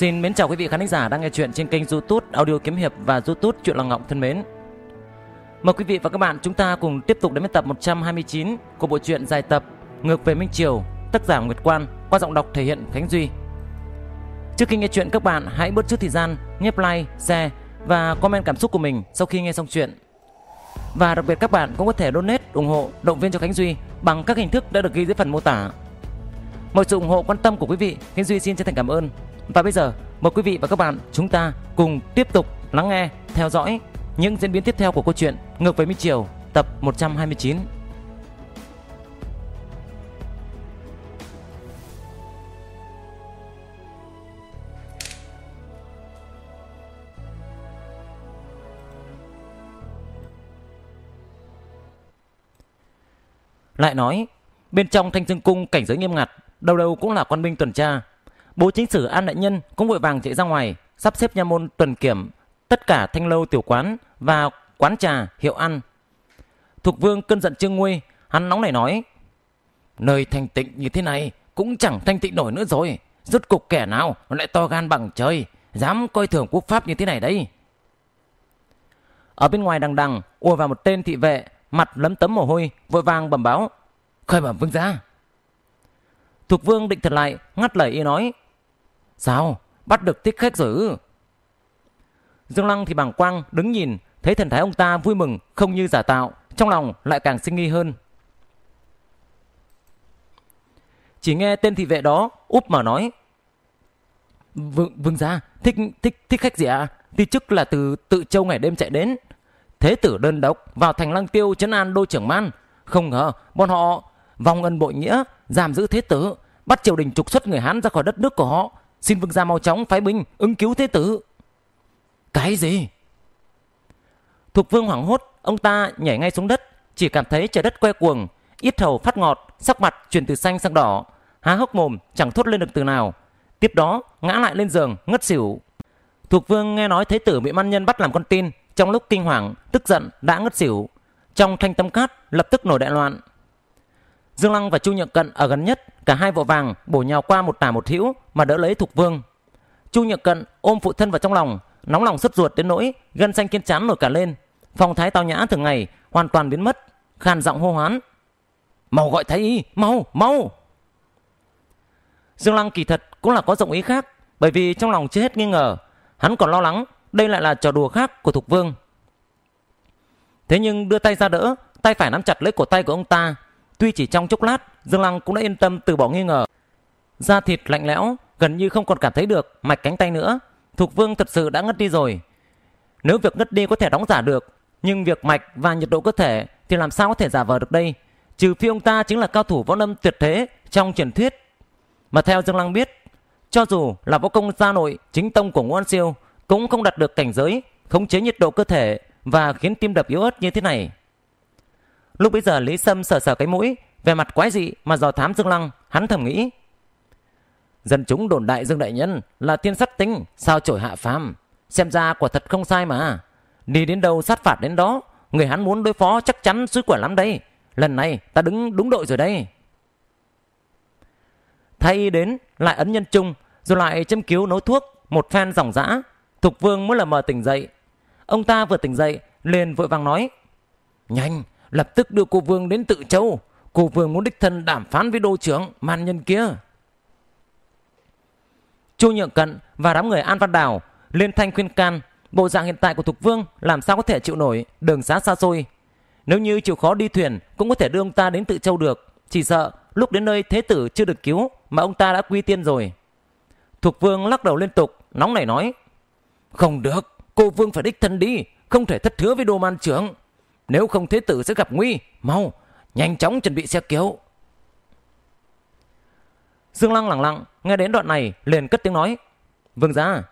Xin mến chào quý vị khán giả đang nghe chuyện trên kênh YouTube Audio Kiếm Hiệp và YouTube Truyện Lòng Ngọng thân mến. Mời quý vị và các bạn chúng ta cùng tiếp tục đến với tập 129 của bộ truyện dài tập Ngược về Minh Triều, tác giả Nguyệt Quan qua giọng đọc thể hiện Khánh Duy. Trước khi nghe chuyện các bạn hãy bớt chút thời gian nhấp like, share và comment cảm xúc của mình sau khi nghe xong chuyện. Và đặc biệt các bạn cũng có thể donate ủng hộ động viên cho Khánh Duy bằng các hình thức đã được ghi dưới phần mô tả. Mọi sự ủng hộ quan tâm của quý vị, Khánh Duy xin chân thành cảm ơn. Và bây giờ mời quý vị và các bạn chúng ta cùng tiếp tục lắng nghe, theo dõi những diễn biến tiếp theo của câu chuyện Ngược với Minh Triều tập 129. Lại nói, bên trong thanh dương cung cảnh giới nghiêm ngặt, đâu đâu cũng là quan binh tuần tra, Bố chính sử An Đại Nhân cũng vội vàng chạy ra ngoài, sắp xếp nha môn tuần kiểm tất cả thanh lâu tiểu quán và quán trà hiệu ăn. Thục Vương cơn giận Trương Nguy, hắn nóng này nói: "Nơi thanh tịnh như thế này cũng chẳng thanh tịnh nổi nữa rồi, rốt cục kẻ nào lại to gan bằng trời, dám coi thường quốc pháp như thế này đấy?" Ở bên ngoài đằng đằng ùa vào một tên thị vệ, mặt lấm tấm mồ hôi, vội vàng bẩm báo: khơi bẩm vương gia." Thục vương định thật lại, ngắt lời y nói. Sao? Bắt được thích khách rồi Dương Lăng thì bằng quang, đứng nhìn, thấy thần thái ông ta vui mừng, không như giả tạo. Trong lòng lại càng sinh nghi hơn. Chỉ nghe tên thị vệ đó úp mà nói. Vương, vương gia, thích, thích, thích khách gì ạ? À? Ti chức là từ tự châu ngày đêm chạy đến. Thế tử đơn độc vào thành lăng tiêu chấn an đô trưởng man. Không ngờ bọn họ vòng ân bội nghĩa, giảm giữ thế tử, bắt triều đình trục xuất người hán ra khỏi đất nước của họ xin vương gia mau chóng phái binh ứng cứu thế tử cái gì thục vương hoảng hốt ông ta nhảy ngay xuống đất chỉ cảm thấy trời đất que cuồng yết hầu phát ngọt sắc mặt chuyển từ xanh sang đỏ há hốc mồm chẳng thốt lên được từ nào tiếp đó ngã lại lên giường ngất xỉu Thục Vương nghe nói Thế tử bị man nhân bắt làm con tin, trong lúc kinh hoàng, tức giận đã ngất xỉu. Trong thanh tâm cát lập tức nổi đại loạn. Dương Lăng và Chu Nhược Cận ở gần nhất, cả hai vội vàng bổ nhào qua một tả một hữu mà đỡ lấy Thục Vương. Chu Nhược Cận ôm phụ thân vào trong lòng, nóng lòng sấp ruột đến nỗi gân xanh kiên chán nổi cả lên. Phong thái tao nhã thường ngày hoàn toàn biến mất, khan giọng hô hoán: "Mau gọi thái y, mau, mau!" Dương Lăng kỳ thật cũng là có dụng ý khác, bởi vì trong lòng chưa hết nghi ngờ, hắn còn lo lắng đây lại là trò đùa khác của Thục Vương. Thế nhưng đưa tay ra đỡ, tay phải nắm chặt lấy cổ tay của ông ta, Tuy chỉ trong chốc lát, Dương Lăng cũng đã yên tâm từ bỏ nghi ngờ. Da thịt lạnh lẽo, gần như không còn cảm thấy được mạch cánh tay nữa. Thục Vương thật sự đã ngất đi rồi. Nếu việc ngất đi có thể đóng giả được, nhưng việc mạch và nhiệt độ cơ thể thì làm sao có thể giả vờ được đây? Trừ phi ông ta chính là cao thủ võ lâm tuyệt thế trong truyền thuyết. Mà theo Dương Lăng biết, cho dù là võ công gia nội chính tông của Ngô An Siêu cũng không đạt được cảnh giới khống chế nhiệt độ cơ thể và khiến tim đập yếu ớt như thế này. Lúc bấy giờ Lý Sâm sờ sờ cái mũi, về mặt quái dị mà dò thám Dương Lăng, hắn thầm nghĩ. Dân chúng đồn đại Dương Đại Nhân là thiên sắt tinh, sao trổi hạ phàm. Xem ra quả thật không sai mà. Đi đến đâu sát phạt đến đó, người hắn muốn đối phó chắc chắn suy quả lắm đây. Lần này ta đứng đúng đội rồi đây. Thay đến lại ấn nhân chung, rồi lại châm cứu nấu thuốc, một phen dòng dã. Thục vương mới là mờ tỉnh dậy. Ông ta vừa tỉnh dậy, liền vội vàng nói. Nhanh, lập tức đưa cô Vương đến tự châu. Cô Vương muốn đích thân đàm phán với đô trưởng man nhân kia. Chu Nhượng Cận và đám người An Văn Đào lên thanh khuyên can bộ dạng hiện tại của Thục Vương làm sao có thể chịu nổi đường xá xa xôi. Nếu như chịu khó đi thuyền cũng có thể đưa ông ta đến tự châu được. Chỉ sợ lúc đến nơi thế tử chưa được cứu mà ông ta đã quy tiên rồi. Thục Vương lắc đầu liên tục, nóng nảy nói. Không được, cô Vương phải đích thân đi, không thể thất hứa với đô man trưởng. Nếu không thế tử sẽ gặp nguy Mau nhanh chóng chuẩn bị xe kéo Dương Lăng lặng lặng Nghe đến đoạn này liền cất tiếng nói Vương gia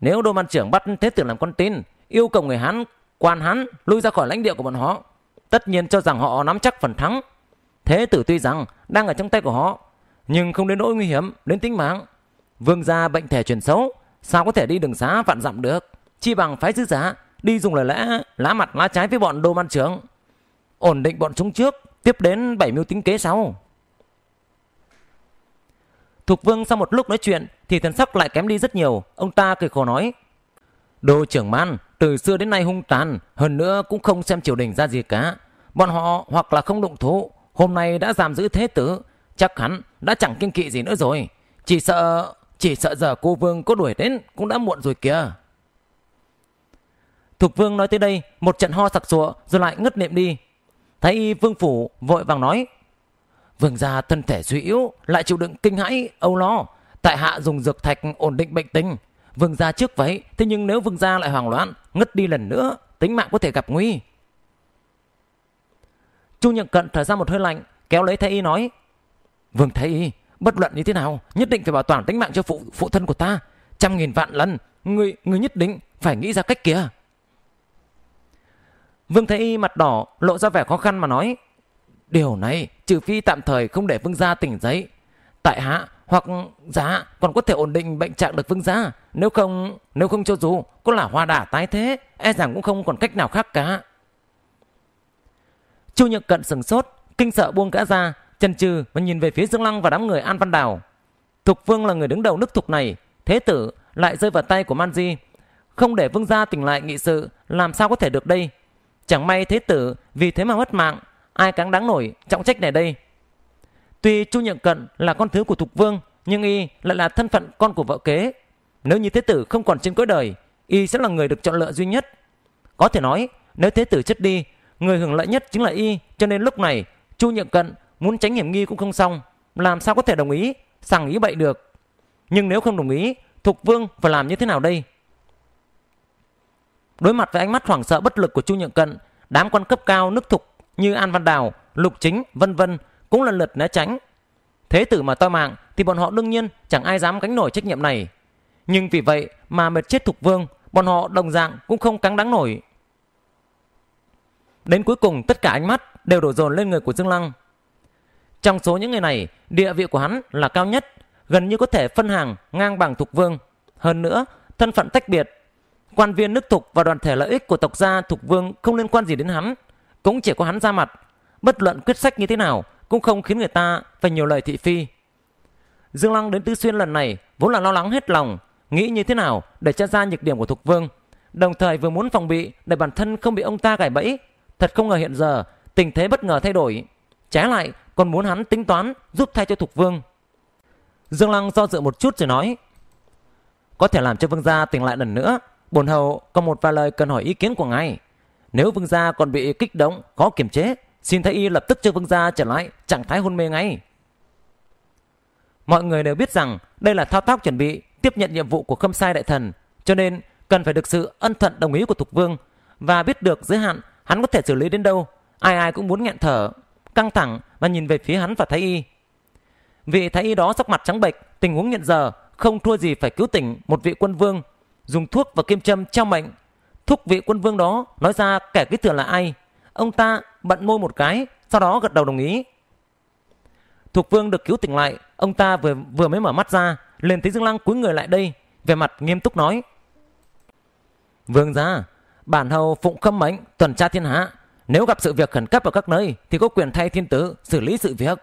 Nếu đô man trưởng bắt thế tử làm con tin Yêu cầu người Hán quan Hán lui ra khỏi lãnh địa của bọn họ Tất nhiên cho rằng họ nắm chắc phần thắng Thế tử tuy rằng đang ở trong tay của họ Nhưng không đến nỗi nguy hiểm đến tính mạng Vương gia bệnh thể truyền xấu Sao có thể đi đường xá vạn dặm được Chi bằng phái sứ giả đi dùng lời lẽ lá mặt lá trái với bọn đô man trưởng ổn định bọn chúng trước tiếp đến bảy mưu tính kế sau thục vương sau một lúc nói chuyện thì thần sắc lại kém đi rất nhiều ông ta cười khổ nói đô trưởng man từ xưa đến nay hung tàn hơn nữa cũng không xem triều đình ra gì cả bọn họ hoặc là không động thủ hôm nay đã giảm giữ thế tử chắc hẳn đã chẳng kiên kỵ gì nữa rồi chỉ sợ chỉ sợ giờ cô vương có đuổi đến cũng đã muộn rồi kìa Thục vương nói tới đây Một trận ho sặc sụa rồi lại ngất niệm đi Thấy vương phủ vội vàng nói Vương gia thân thể suy yếu Lại chịu đựng kinh hãi âu lo Tại hạ dùng dược thạch ổn định bệnh tình Vương gia trước vậy Thế nhưng nếu vương gia lại hoảng loạn Ngất đi lần nữa Tính mạng có thể gặp nguy Chu Nhật Cận thở ra một hơi lạnh Kéo lấy thái y nói Vương thái y Bất luận như thế nào Nhất định phải bảo toàn tính mạng cho phụ phụ thân của ta Trăm nghìn vạn lần Người, người nhất định phải nghĩ ra cách kìa Vương Thái Y mặt đỏ lộ ra vẻ khó khăn mà nói Điều này trừ phi tạm thời không để vương gia tỉnh giấy Tại hạ hoặc giá còn có thể ổn định bệnh trạng được vương gia Nếu không, nếu không cho dù có là hoa đả tái thế E rằng cũng không còn cách nào khác cả Chu Nhật Cận sừng sốt Kinh sợ buông cả ra Chân trừ và nhìn về phía Dương Lăng và đám người An Văn Đào Thục Vương là người đứng đầu nước Thục này Thế tử lại rơi vào tay của Man Di Không để vương gia tỉnh lại nghị sự Làm sao có thể được đây Chẳng may thế tử vì thế mà mất mạng Ai càng đáng nổi trọng trách này đây Tuy Chu Nhượng Cận là con thứ của Thục Vương Nhưng y lại là thân phận con của vợ kế Nếu như thế tử không còn trên cõi đời Y sẽ là người được chọn lựa duy nhất Có thể nói nếu thế tử chết đi Người hưởng lợi nhất chính là y Cho nên lúc này Chu Nhượng Cận muốn tránh hiểm nghi cũng không xong Làm sao có thể đồng ý Sàng ý bậy được Nhưng nếu không đồng ý Thục Vương phải làm như thế nào đây Đối mặt với ánh mắt hoảng sợ bất lực của Chu Nhượng Cận, đám quan cấp cao nước thục như An Văn Đào, Lục Chính, vân vân cũng lần lượt né tránh. Thế tử mà toi mạng thì bọn họ đương nhiên chẳng ai dám gánh nổi trách nhiệm này. Nhưng vì vậy mà mệt chết thục vương, bọn họ đồng dạng cũng không cắn đáng nổi. Đến cuối cùng tất cả ánh mắt đều đổ dồn lên người của Dương Lăng. Trong số những người này, địa vị của hắn là cao nhất, gần như có thể phân hàng ngang bằng thục vương. Hơn nữa, thân phận tách biệt Quan viên nước Thục và đoàn thể lợi ích của tộc gia Thục Vương không liên quan gì đến hắn, cũng chỉ có hắn ra mặt, bất luận quyết sách như thế nào cũng không khiến người ta phải nhiều lời thị phi. Dương Lăng đến tư Xuyên lần này vốn là lo lắng hết lòng, nghĩ như thế nào để tra ra nhược điểm của Thục Vương, đồng thời vừa muốn phòng bị để bản thân không bị ông ta gài bẫy. Thật không ngờ hiện giờ tình thế bất ngờ thay đổi, trái lại còn muốn hắn tính toán giúp thay cho Thục Vương. Dương Lăng do dự một chút rồi nói, có thể làm cho Vương gia tỉnh lại lần nữa bổn hầu có một vài lời cần hỏi ý kiến của ngài. Nếu vương gia còn bị kích động, khó kiềm chế, xin thái y lập tức cho vương gia trở lại trạng thái hôn mê ngay. Mọi người đều biết rằng đây là thao tác chuẩn bị tiếp nhận nhiệm vụ của Khâm Sai đại thần, cho nên cần phải được sự ân thuận đồng ý của Thục Vương và biết được giới hạn hắn có thể xử lý đến đâu. Ai ai cũng muốn nghẹn thở, căng thẳng và nhìn về phía hắn và thái y. Vị thái y đó sắc mặt trắng bệch, tình huống hiện giờ không thua gì phải cứu tỉnh một vị quân vương dùng thuốc và kim châm trao mệnh Thúc vị quân vương đó nói ra kẻ kích thừa là ai. Ông ta bận môi một cái, sau đó gật đầu đồng ý. Thục vương được cứu tỉnh lại, ông ta vừa vừa mới mở mắt ra, liền thấy Dương Lăng cúi người lại đây, về mặt nghiêm túc nói. Vương gia, bản hầu phụng khâm mệnh tuần tra thiên hạ, nếu gặp sự việc khẩn cấp ở các nơi thì có quyền thay thiên tử xử lý sự việc.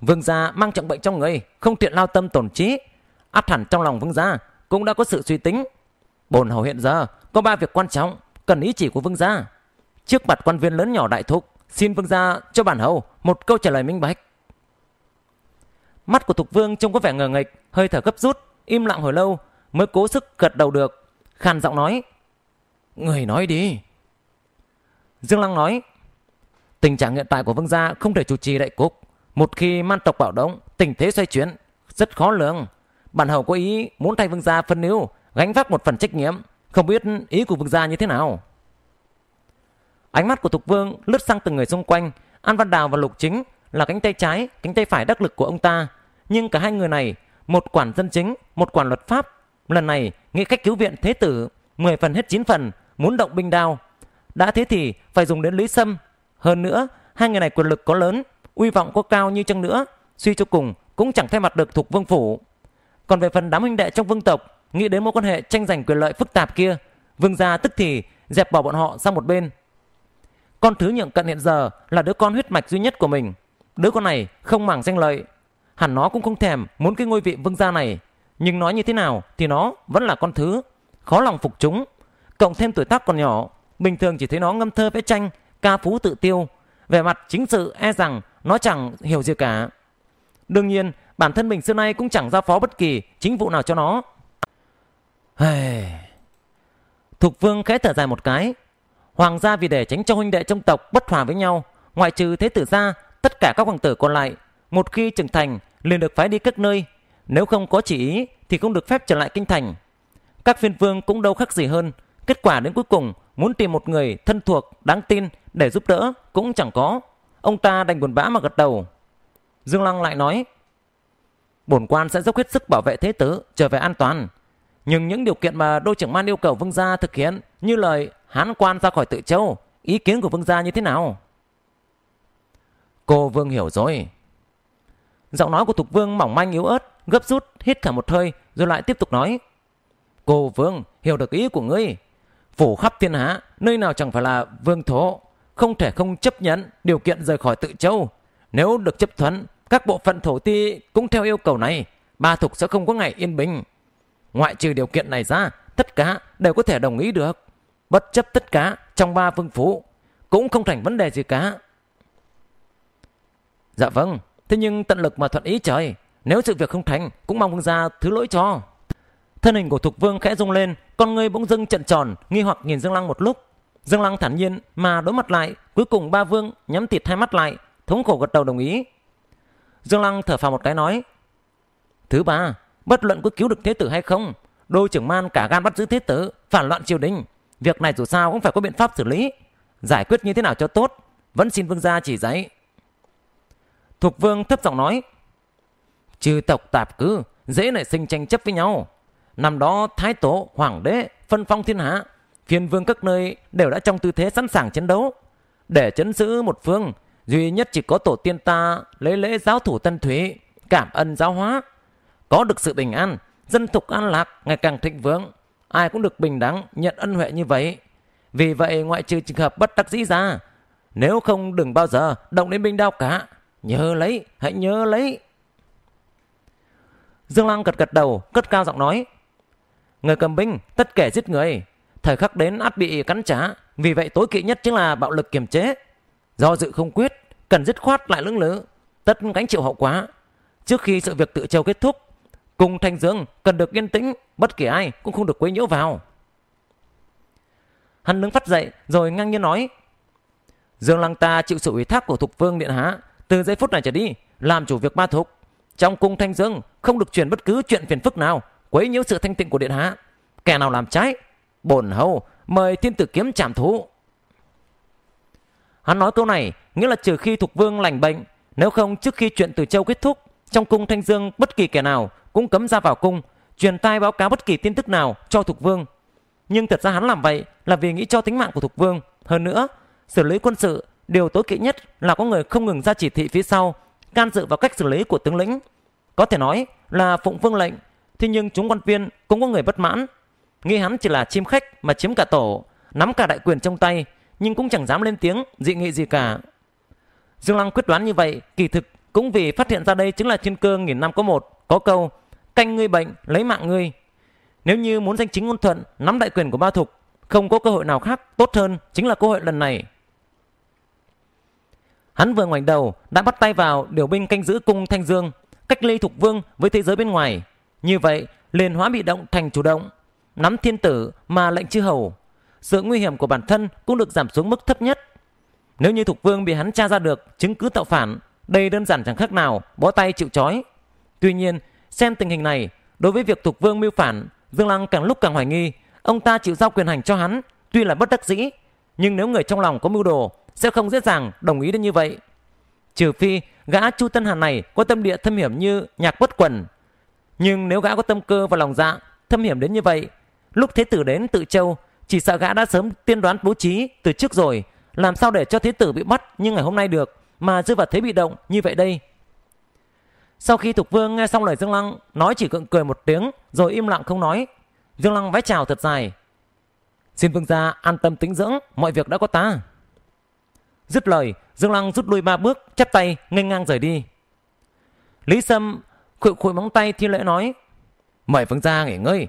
Vương gia mang trọng bệnh trong người, không tiện lao tâm tổn trí. áp hẳn trong lòng vương gia cũng đã có sự suy tính, Bồn hầu hiện giờ có ba việc quan trọng cần ý chỉ của vương gia. Trước mặt quan viên lớn nhỏ đại thúc, xin vương gia cho bản hầu một câu trả lời minh bạch. Mắt của Thục Vương trông có vẻ ngờ nghịch, hơi thở gấp rút, im lặng hồi lâu mới cố sức gật đầu được, khàn giọng nói: "Người nói đi." Dương Lăng nói: "Tình trạng hiện tại của vương gia không thể chủ trì đại cục, một khi man tộc bạo động, tình thế xoay chuyển, rất khó lường. Bản hầu có ý muốn thay vương gia phân lưu, gánh vác một phần trách nhiệm, không biết ý của vương gia như thế nào. Ánh mắt của Thục Vương lướt sang từng người xung quanh, An Văn Đào và Lục Chính là cánh tay trái, cánh tay phải đắc lực của ông ta, nhưng cả hai người này, một quản dân chính, một quản luật pháp, lần này nghĩ cách cứu viện thế tử, 10 phần hết 9 phần, muốn động binh đao. Đã thế thì phải dùng đến Lý Sâm, hơn nữa, hai người này quyền lực có lớn, uy vọng có cao như chăng nữa, suy cho cùng cũng chẳng thay mặt được thuộc vương phủ. Còn về phần đám huynh đệ trong vương tộc Nghĩ đến mối quan hệ tranh giành quyền lợi phức tạp kia, Vương gia tức thì dẹp bỏ bọn họ sang một bên. Con thứ nhượng cận hiện giờ là đứa con huyết mạch duy nhất của mình. Đứa con này không màng danh lợi. Hẳn nó cũng không thèm muốn cái ngôi vị vương gia này. Nhưng nói như thế nào thì nó vẫn là con thứ. Khó lòng phục chúng. Cộng thêm tuổi tác còn nhỏ. Bình thường chỉ thấy nó ngâm thơ vẽ tranh, ca phú tự tiêu. Về mặt chính sự e rằng nó chẳng hiểu gì cả. Đương nhiên, bản thân mình xưa nay cũng chẳng giao phó bất kỳ chính vụ nào cho nó. Hey. Thục vương khẽ thở dài một cái. Hoàng gia vì để tránh cho huynh đệ trong tộc bất hòa với nhau, ngoại trừ thế tử gia, tất cả các hoàng tử còn lại, một khi trưởng thành liền được phái đi các nơi, nếu không có chỉ ý thì không được phép trở lại kinh thành. Các phiên vương cũng đâu khác gì hơn, kết quả đến cuối cùng muốn tìm một người thân thuộc, đáng tin để giúp đỡ cũng chẳng có. Ông ta đành buồn bã mà gật đầu. Dương Lăng lại nói, bổn quan sẽ dốc hết sức bảo vệ thế tử trở về an toàn nhưng những điều kiện mà đô trưởng man yêu cầu vương gia thực hiện như lời hán quan ra khỏi tự châu ý kiến của vương gia như thế nào cô vương hiểu rồi giọng nói của thục vương mỏng manh yếu ớt gấp rút hít cả một hơi rồi lại tiếp tục nói cô vương hiểu được ý của ngươi phủ khắp thiên hạ nơi nào chẳng phải là vương thổ không thể không chấp nhận điều kiện rời khỏi tự châu nếu được chấp thuận các bộ phận thổ ti cũng theo yêu cầu này ba thục sẽ không có ngày yên bình Ngoại trừ điều kiện này ra, tất cả đều có thể đồng ý được. Bất chấp tất cả trong ba phương phủ cũng không thành vấn đề gì cả. Dạ vâng, thế nhưng tận lực mà thuận ý trời, nếu sự việc không thành, cũng mong vương gia thứ lỗi cho. Thân hình của Thục Vương khẽ rung lên, con người bỗng dưng trận tròn, nghi hoặc nhìn Dương Lăng một lúc. Dương Lăng thản nhiên mà đối mặt lại, cuối cùng ba vương nhắm tịt hai mắt lại, thống khổ gật đầu đồng ý. Dương Lăng thở phào một cái nói, Thứ ba, Bất luận có cứu được thế tử hay không, đô trưởng man cả gan bắt giữ thế tử, phản loạn triều đình. Việc này dù sao cũng phải có biện pháp xử lý. Giải quyết như thế nào cho tốt, vẫn xin vương gia chỉ dạy. Thục vương thấp giọng nói, trừ tộc tạp cứ dễ nảy sinh tranh chấp với nhau. Năm đó Thái Tổ, Hoàng đế, phân phong thiên hạ, phiên vương các nơi đều đã trong tư thế sẵn sàng chiến đấu. Để chấn giữ một phương, duy nhất chỉ có tổ tiên ta lấy lễ giáo thủ tân thủy, cảm ơn giáo hóa, có được sự bình an, dân tục an lạc ngày càng thịnh vượng, ai cũng được bình đẳng nhận ân huệ như vậy. Vì vậy ngoại trừ trường hợp bất đắc dĩ ra, nếu không đừng bao giờ động đến binh đao cả. Nhớ lấy, hãy nhớ lấy. Dương Lăng gật gật đầu, cất cao giọng nói. Người cầm binh, tất kẻ giết người. Thời khắc đến ắt bị cắn trả, vì vậy tối kỵ nhất chính là bạo lực kiềm chế. Do dự không quyết, cần dứt khoát lại lưỡng lự, tất gánh chịu hậu quả. Trước khi sự việc tự châu kết thúc, Cung Thanh Dương cần được yên tĩnh, bất kỳ ai cũng không được quấy nhiễu vào. Hắn đứng phát dậy rồi ngang nhiên nói. Dương Lăng ta chịu sự ủy thác của Thục Vương Điện Hạ, từ giây phút này trở đi, làm chủ việc ma thục. Trong cung Thanh Dương không được truyền bất cứ chuyện phiền phức nào, quấy nhiễu sự thanh tịnh của Điện Hạ. Kẻ nào làm trái, bổn hầu mời thiên tử kiếm trảm thú. Hắn nói câu này nghĩa là trừ khi Thục Vương lành bệnh, nếu không trước khi chuyện từ châu kết thúc, trong cung Thanh Dương bất kỳ kẻ nào cũng cấm ra vào cung truyền tai báo cáo bất kỳ tin tức nào cho Thục Vương. Nhưng thật ra hắn làm vậy là vì nghĩ cho tính mạng của Thục Vương. Hơn nữa, xử lý quân sự, điều tối kỵ nhất là có người không ngừng ra chỉ thị phía sau, can dự vào cách xử lý của tướng lĩnh. Có thể nói là phụng vương lệnh, thế nhưng chúng quan viên cũng có người bất mãn. Nghĩ hắn chỉ là chim khách mà chiếm cả tổ, nắm cả đại quyền trong tay, nhưng cũng chẳng dám lên tiếng, dị nghị gì cả. Dương Lăng quyết đoán như vậy, kỳ thực cũng vì phát hiện ra đây chính là thiên cơ nghìn năm có một, có câu canh ngươi bệnh lấy mạng ngươi nếu như muốn danh chính ngôn thuận nắm đại quyền của ba thục không có cơ hội nào khác tốt hơn chính là cơ hội lần này hắn vừa ngoảnh đầu đã bắt tay vào điều binh canh giữ cung thanh dương cách ly thục vương với thế giới bên ngoài như vậy liền hóa bị động thành chủ động nắm thiên tử mà lệnh chư hầu sự nguy hiểm của bản thân cũng được giảm xuống mức thấp nhất nếu như thục vương bị hắn tra ra được chứng cứ tạo phản đây đơn giản chẳng khác nào bó tay chịu trói tuy nhiên Xem tình hình này, đối với việc Thục Vương mưu phản, Dương Lăng càng lúc càng hoài nghi, ông ta chịu giao quyền hành cho hắn, tuy là bất đắc dĩ, nhưng nếu người trong lòng có mưu đồ, sẽ không dễ dàng đồng ý đến như vậy. Trừ phi gã Chu Tân Hàn này có tâm địa thâm hiểm như nhạc bất quần. Nhưng nếu gã có tâm cơ và lòng dạ, thâm hiểm đến như vậy, lúc thế tử đến tự châu, chỉ sợ gã đã sớm tiên đoán bố trí từ trước rồi, làm sao để cho thế tử bị bắt như ngày hôm nay được mà rơi vào thế bị động như vậy đây. Sau khi Thục Vương nghe xong lời Dương Lăng Nói chỉ cượng cười một tiếng Rồi im lặng không nói Dương Lăng vái chào thật dài Xin Vương gia an tâm tính dưỡng Mọi việc đã có ta Dứt lời Dương Lăng rút lui ba bước Chắp tay nghênh ngang rời đi Lý Sâm khụi khụi móng tay thi lễ nói Mời Vương gia nghỉ ngơi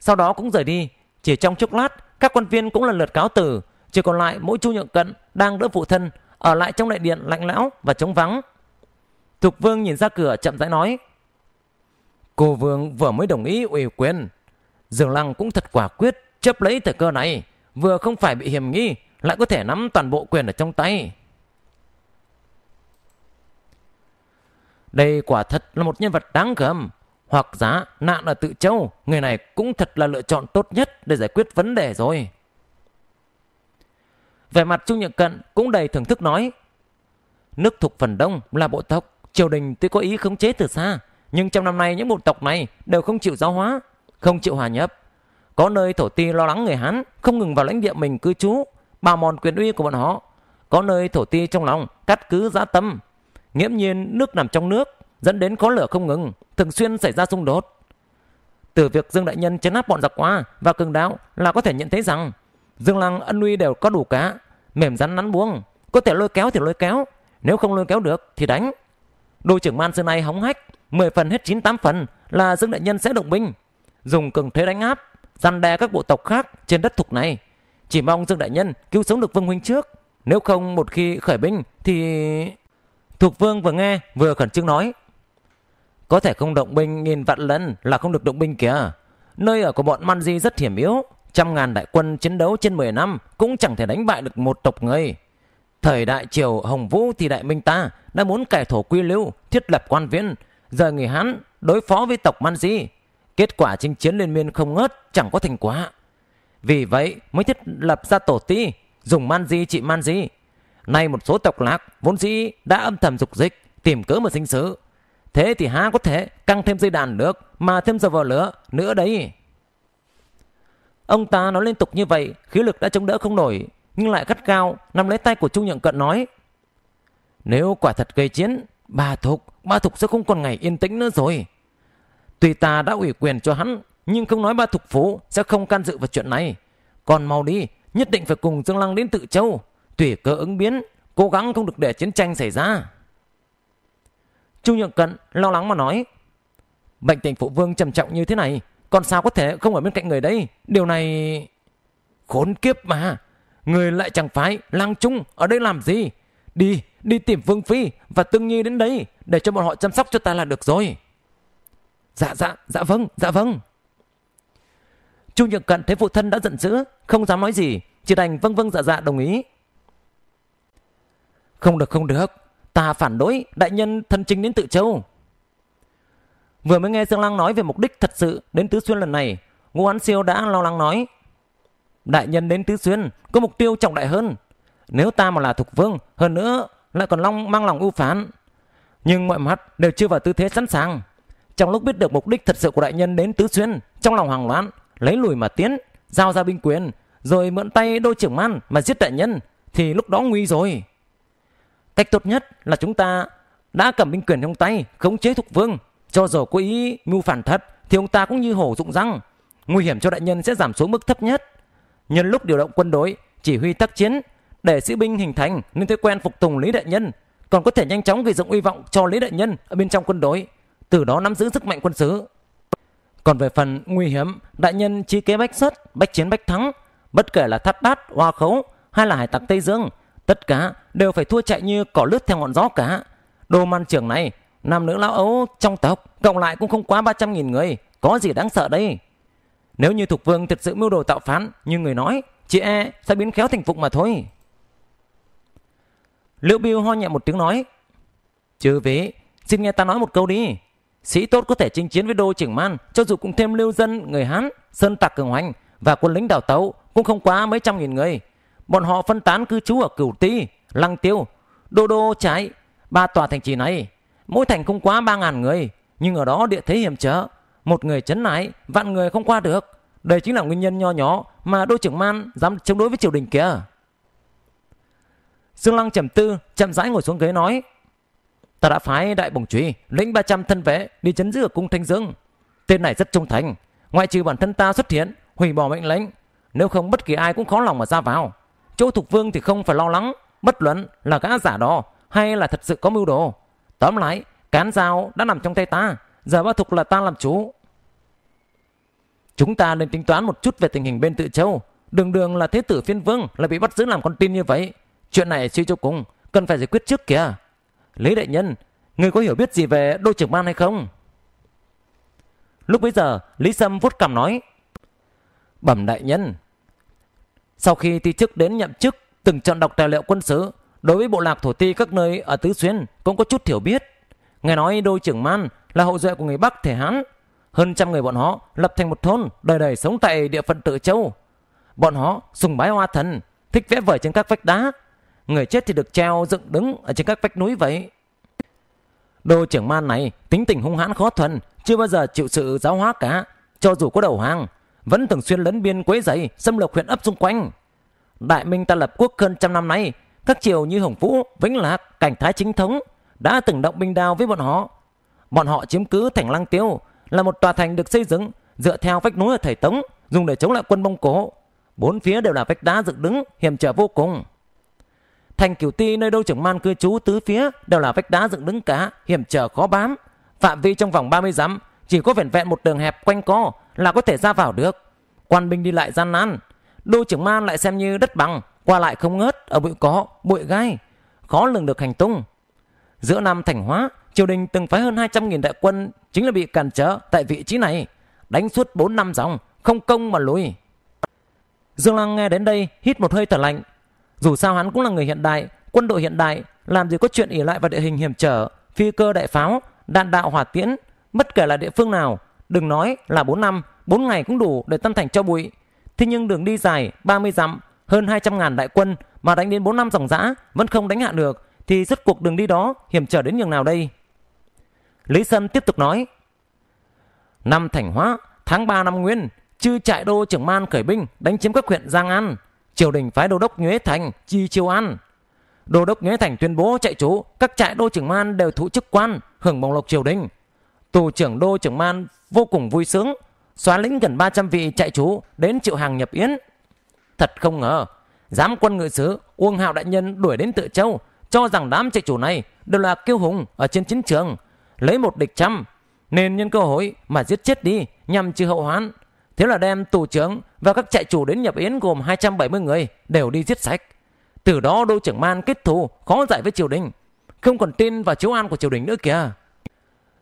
Sau đó cũng rời đi Chỉ trong chốc lát Các quan viên cũng lần lượt cáo từ Chỉ còn lại mỗi chu nhượng cận Đang đỡ phụ thân Ở lại trong đại điện lạnh lẽo và trống vắng Thục Vương nhìn ra cửa chậm rãi nói. Cô Vương vừa mới đồng ý ủy quyền. Dương Lăng cũng thật quả quyết chấp lấy thời cơ này. Vừa không phải bị hiểm nghi lại có thể nắm toàn bộ quyền ở trong tay. Đây quả thật là một nhân vật đáng gờm. Hoặc giá nạn ở tự châu, người này cũng thật là lựa chọn tốt nhất để giải quyết vấn đề rồi. Về mặt Trung Nhật Cận cũng đầy thưởng thức nói. Nước thuộc phần đông là bộ tộc Triều đình tuy có ý khống chế từ xa, nhưng trong năm nay những bộ tộc này đều không chịu giáo hóa, không chịu hòa nhập. Có nơi thổ ti lo lắng người Hán không ngừng vào lãnh địa mình cư trú, bào mòn quyền uy của bọn họ. Có nơi thổ ti trong lòng cắt cứ dã tâm, nghiễm nhiên nước nằm trong nước dẫn đến khó lửa không ngừng, thường xuyên xảy ra xung đột. Từ việc Dương Đại Nhân chấn áp bọn giặc qua và cường đạo là có thể nhận thấy rằng Dương Lăng ân uy đều có đủ cá, mềm rắn nắn buông, có thể lôi kéo thì lôi kéo, nếu không lôi kéo được thì đánh. Đội trưởng Man xưa nay hóng hách, 10 phần hết 98 phần là Dương đại nhân sẽ động binh, dùng cường thế đánh áp, răn đe các bộ tộc khác trên đất thục này. Chỉ mong Dương đại nhân cứu sống được Vương huynh trước, nếu không một khi khởi binh thì Thục Vương vừa nghe vừa khẩn trương nói: "Có thể không động binh nghìn vạn lần là không được động binh kìa. Nơi ở của bọn Man Di rất hiểm yếu, trăm ngàn đại quân chiến đấu trên 10 năm cũng chẳng thể đánh bại được một tộc người." Thời đại triều Hồng Vũ thì đại minh ta đã muốn cải thổ quy lưu, thiết lập quan viên, rời người Hán đối phó với tộc Man Di. Kết quả chinh chiến liên miên không ngớt, chẳng có thành quả. Vì vậy mới thiết lập ra tổ ti, dùng Man Di trị Man Di. Nay một số tộc lạc vốn dĩ đã âm thầm dục dịch, tìm cớ mà sinh sự. Thế thì há có thể căng thêm dây đàn được mà thêm dầu vào lửa nữa đấy. Ông ta nói liên tục như vậy, khí lực đã chống đỡ không nổi, nhưng lại gắt cao nắm lấy tay của Chu Nhượng Cận nói. Nếu quả thật gây chiến, bà Thục, Ba Thục sẽ không còn ngày yên tĩnh nữa rồi. Tuy ta đã ủy quyền cho hắn, nhưng không nói ba Thục Phú sẽ không can dự vào chuyện này. Còn mau đi, nhất định phải cùng Dương Lăng đến Tự Châu, tùy cơ ứng biến, cố gắng không được để chiến tranh xảy ra. Chu Nhượng Cận lo lắng mà nói. Bệnh tình phụ vương trầm trọng như thế này, còn sao có thể không ở bên cạnh người đây? Điều này... Khốn kiếp mà, Người lại chẳng phải lang trung, ở đây làm gì? Đi, đi tìm Vương Phi và Tương Nhi đến đây để cho bọn họ chăm sóc cho ta là được rồi. Dạ dạ, dạ vâng, dạ vâng. Chu nhật Cận thấy phụ thân đã giận dữ, không dám nói gì, chỉ đành vâng vâng dạ dạ đồng ý. Không được không được, ta phản đối đại nhân thân chính đến tự châu. Vừa mới nghe Dương Lang nói về mục đích thật sự đến Tứ Xuyên lần này, Ngô Hán Siêu đã lo lắng nói. Đại nhân đến Tứ Xuyên có mục tiêu trọng đại hơn. Nếu ta mà là thục vương, hơn nữa lại còn long mang lòng ưu phán. Nhưng mọi mặt đều chưa vào tư thế sẵn sàng. Trong lúc biết được mục đích thật sự của đại nhân đến Tứ Xuyên, trong lòng hoảng loạn, lấy lùi mà tiến, giao ra binh quyền, rồi mượn tay đôi trưởng man mà giết đại nhân, thì lúc đó nguy rồi. Cách tốt nhất là chúng ta đã cầm binh quyền trong tay, khống chế thục vương. Cho dù có ý mưu phản thật, thì ông ta cũng như hổ rụng răng. Nguy hiểm cho đại nhân sẽ giảm xuống mức thấp nhất nhân lúc điều động quân đội chỉ huy tác chiến để sĩ binh hình thành nên thói quen phục tùng lý đại nhân còn có thể nhanh chóng gây dựng uy vọng cho lý đại nhân ở bên trong quân đội từ đó nắm giữ sức mạnh quân sự còn về phần nguy hiểm đại nhân chi kế bách xuất bách chiến bách thắng bất kể là thắt đát hoa khấu hay là hải tặc tây dương tất cả đều phải thua chạy như cỏ lướt theo ngọn gió cả đồ man trưởng này nam nữ lão ấu trong tộc cộng lại cũng không quá 300.000 người có gì đáng sợ đây nếu như Thục Vương thật sự mưu đồ tạo phán như người nói, chị e sẽ biến khéo thành phục mà thôi. Liễu Biêu ho nhẹ một tiếng nói. Chư vị, xin nghe ta nói một câu đi. Sĩ tốt có thể chinh chiến với đô trưởng man, cho dù cũng thêm lưu dân, người Hán, sơn tặc cường hoành và quân lính đào tấu cũng không quá mấy trăm nghìn người. Bọn họ phân tán cư trú ở Cửu Ti, Lăng Tiêu, Đô Đô Trái, ba tòa thành trì này. Mỗi thành không quá ba ngàn người, nhưng ở đó địa thế hiểm trở, một người chấn nãi vạn người không qua được đây chính là nguyên nhân nho nhỏ mà đô trưởng man dám chống đối với triều đình kia dương lăng trầm tư chậm rãi ngồi xuống ghế nói ta đã phái đại bổng truy lĩnh 300 thân vệ đi chấn giữ ở cung thanh dương tên này rất trung thành ngoại trừ bản thân ta xuất hiện hủy bỏ mệnh lệnh nếu không bất kỳ ai cũng khó lòng mà ra vào chỗ thục vương thì không phải lo lắng bất luận là gã giả đó hay là thật sự có mưu đồ tóm lại cán dao đã nằm trong tay ta Dạ Giả vâng, Ba Thục là ta làm chủ. Chúng ta nên tính toán một chút về tình hình bên tự châu. Đường đường là thế tử phiên vương lại bị bắt giữ làm con tin như vậy. Chuyện này suy cho cùng, cần phải giải quyết trước kìa. Lý đại nhân, người có hiểu biết gì về đôi trưởng ban hay không? Lúc bấy giờ, Lý Sâm vuốt cằm nói. Bẩm đại nhân, sau khi ti chức đến nhậm chức, từng chọn đọc tài liệu quân sự, đối với bộ lạc thổ ti các nơi ở Tứ Xuyên cũng có chút hiểu biết. Nghe nói đôi trưởng Man là hậu duệ của người Bắc thể Hán. Hơn trăm người bọn họ lập thành một thôn, đời đời sống tại địa phận Tự Châu. Bọn họ sùng bái hoa thần, thích vẽ vời trên các vách đá. Người chết thì được treo dựng đứng ở trên các vách núi vậy. Đô trưởng man này tính tình hung hãn khó thuần, chưa bao giờ chịu sự giáo hóa cả, cho dù có đầu hàng, vẫn thường xuyên lấn biên quấy giày, xâm lược huyện ấp xung quanh. Đại Minh ta lập quốc hơn trăm năm nay, các triều như Hồng Vũ, Vĩnh Lạc, Cảnh Thái chính thống đã từng động binh đao với bọn họ, bọn họ chiếm cứ thành Lăng Tiêu là một tòa thành được xây dựng dựa theo vách núi ở thầy Tống, dùng để chống lại quân Mông Cổ. Bốn phía đều là vách đá dựng đứng, hiểm trở vô cùng. Thành Cửu Ti nơi đâu trưởng man cư trú tứ phía đều là vách đá dựng đứng cả, hiểm trở khó bám. Phạm vi trong vòng 30 dặm chỉ có vẹn vẹn một đường hẹp quanh co là có thể ra vào được. Quan binh đi lại gian nan, đô trưởng man lại xem như đất bằng, qua lại không ngớt ở bụi có, bụi gai, khó lường được hành tung. Giữa năm thành hóa triều đình từng phái hơn 200.000 đại quân chính là bị cản trở tại vị trí này, đánh suốt 4 năm dòng, không công mà lùi. Dương Lăng nghe đến đây hít một hơi thở lạnh. Dù sao hắn cũng là người hiện đại, quân đội hiện đại, làm gì có chuyện ỉ lại vào địa hình hiểm trở, phi cơ đại pháo, đạn đạo hỏa tiễn, bất kể là địa phương nào, đừng nói là 4 năm, 4 ngày cũng đủ để tan thành cho bụi. Thế nhưng đường đi dài 30 dặm, hơn 200.000 đại quân mà đánh đến 4 năm dòng dã vẫn không đánh hạ được thì rốt cuộc đường đi đó hiểm trở đến nhường nào đây? Lý Sâm tiếp tục nói. Năm Thành Hóa, tháng 3 năm Nguyên, chư trại đô trưởng man khởi binh đánh chiếm các huyện Giang An. Triều đình phái đô đốc Nhuế Thành chi Chiêu An. Đô đốc Nhuế Thành tuyên bố chạy chủ, các trại đô trưởng man đều thụ chức quan, hưởng bổng lộc triều đình. Tù trưởng đô trưởng man vô cùng vui sướng, xóa lĩnh gần 300 vị chạy chủ đến triệu hàng nhập yến. Thật không ngờ, giám quân ngự sứ Uông Hạo đại nhân đuổi đến Tự Châu, cho rằng đám chạy chủ này đều là kiêu hùng ở trên chiến trường, lấy một địch trăm nên nhân cơ hội mà giết chết đi nhằm trừ hậu hoán thế là đem tù trưởng và các trại chủ đến nhập yến gồm 270 người đều đi giết sạch từ đó đô trưởng man kết thù khó giải với triều đình không còn tin vào chiếu an của triều đình nữa kìa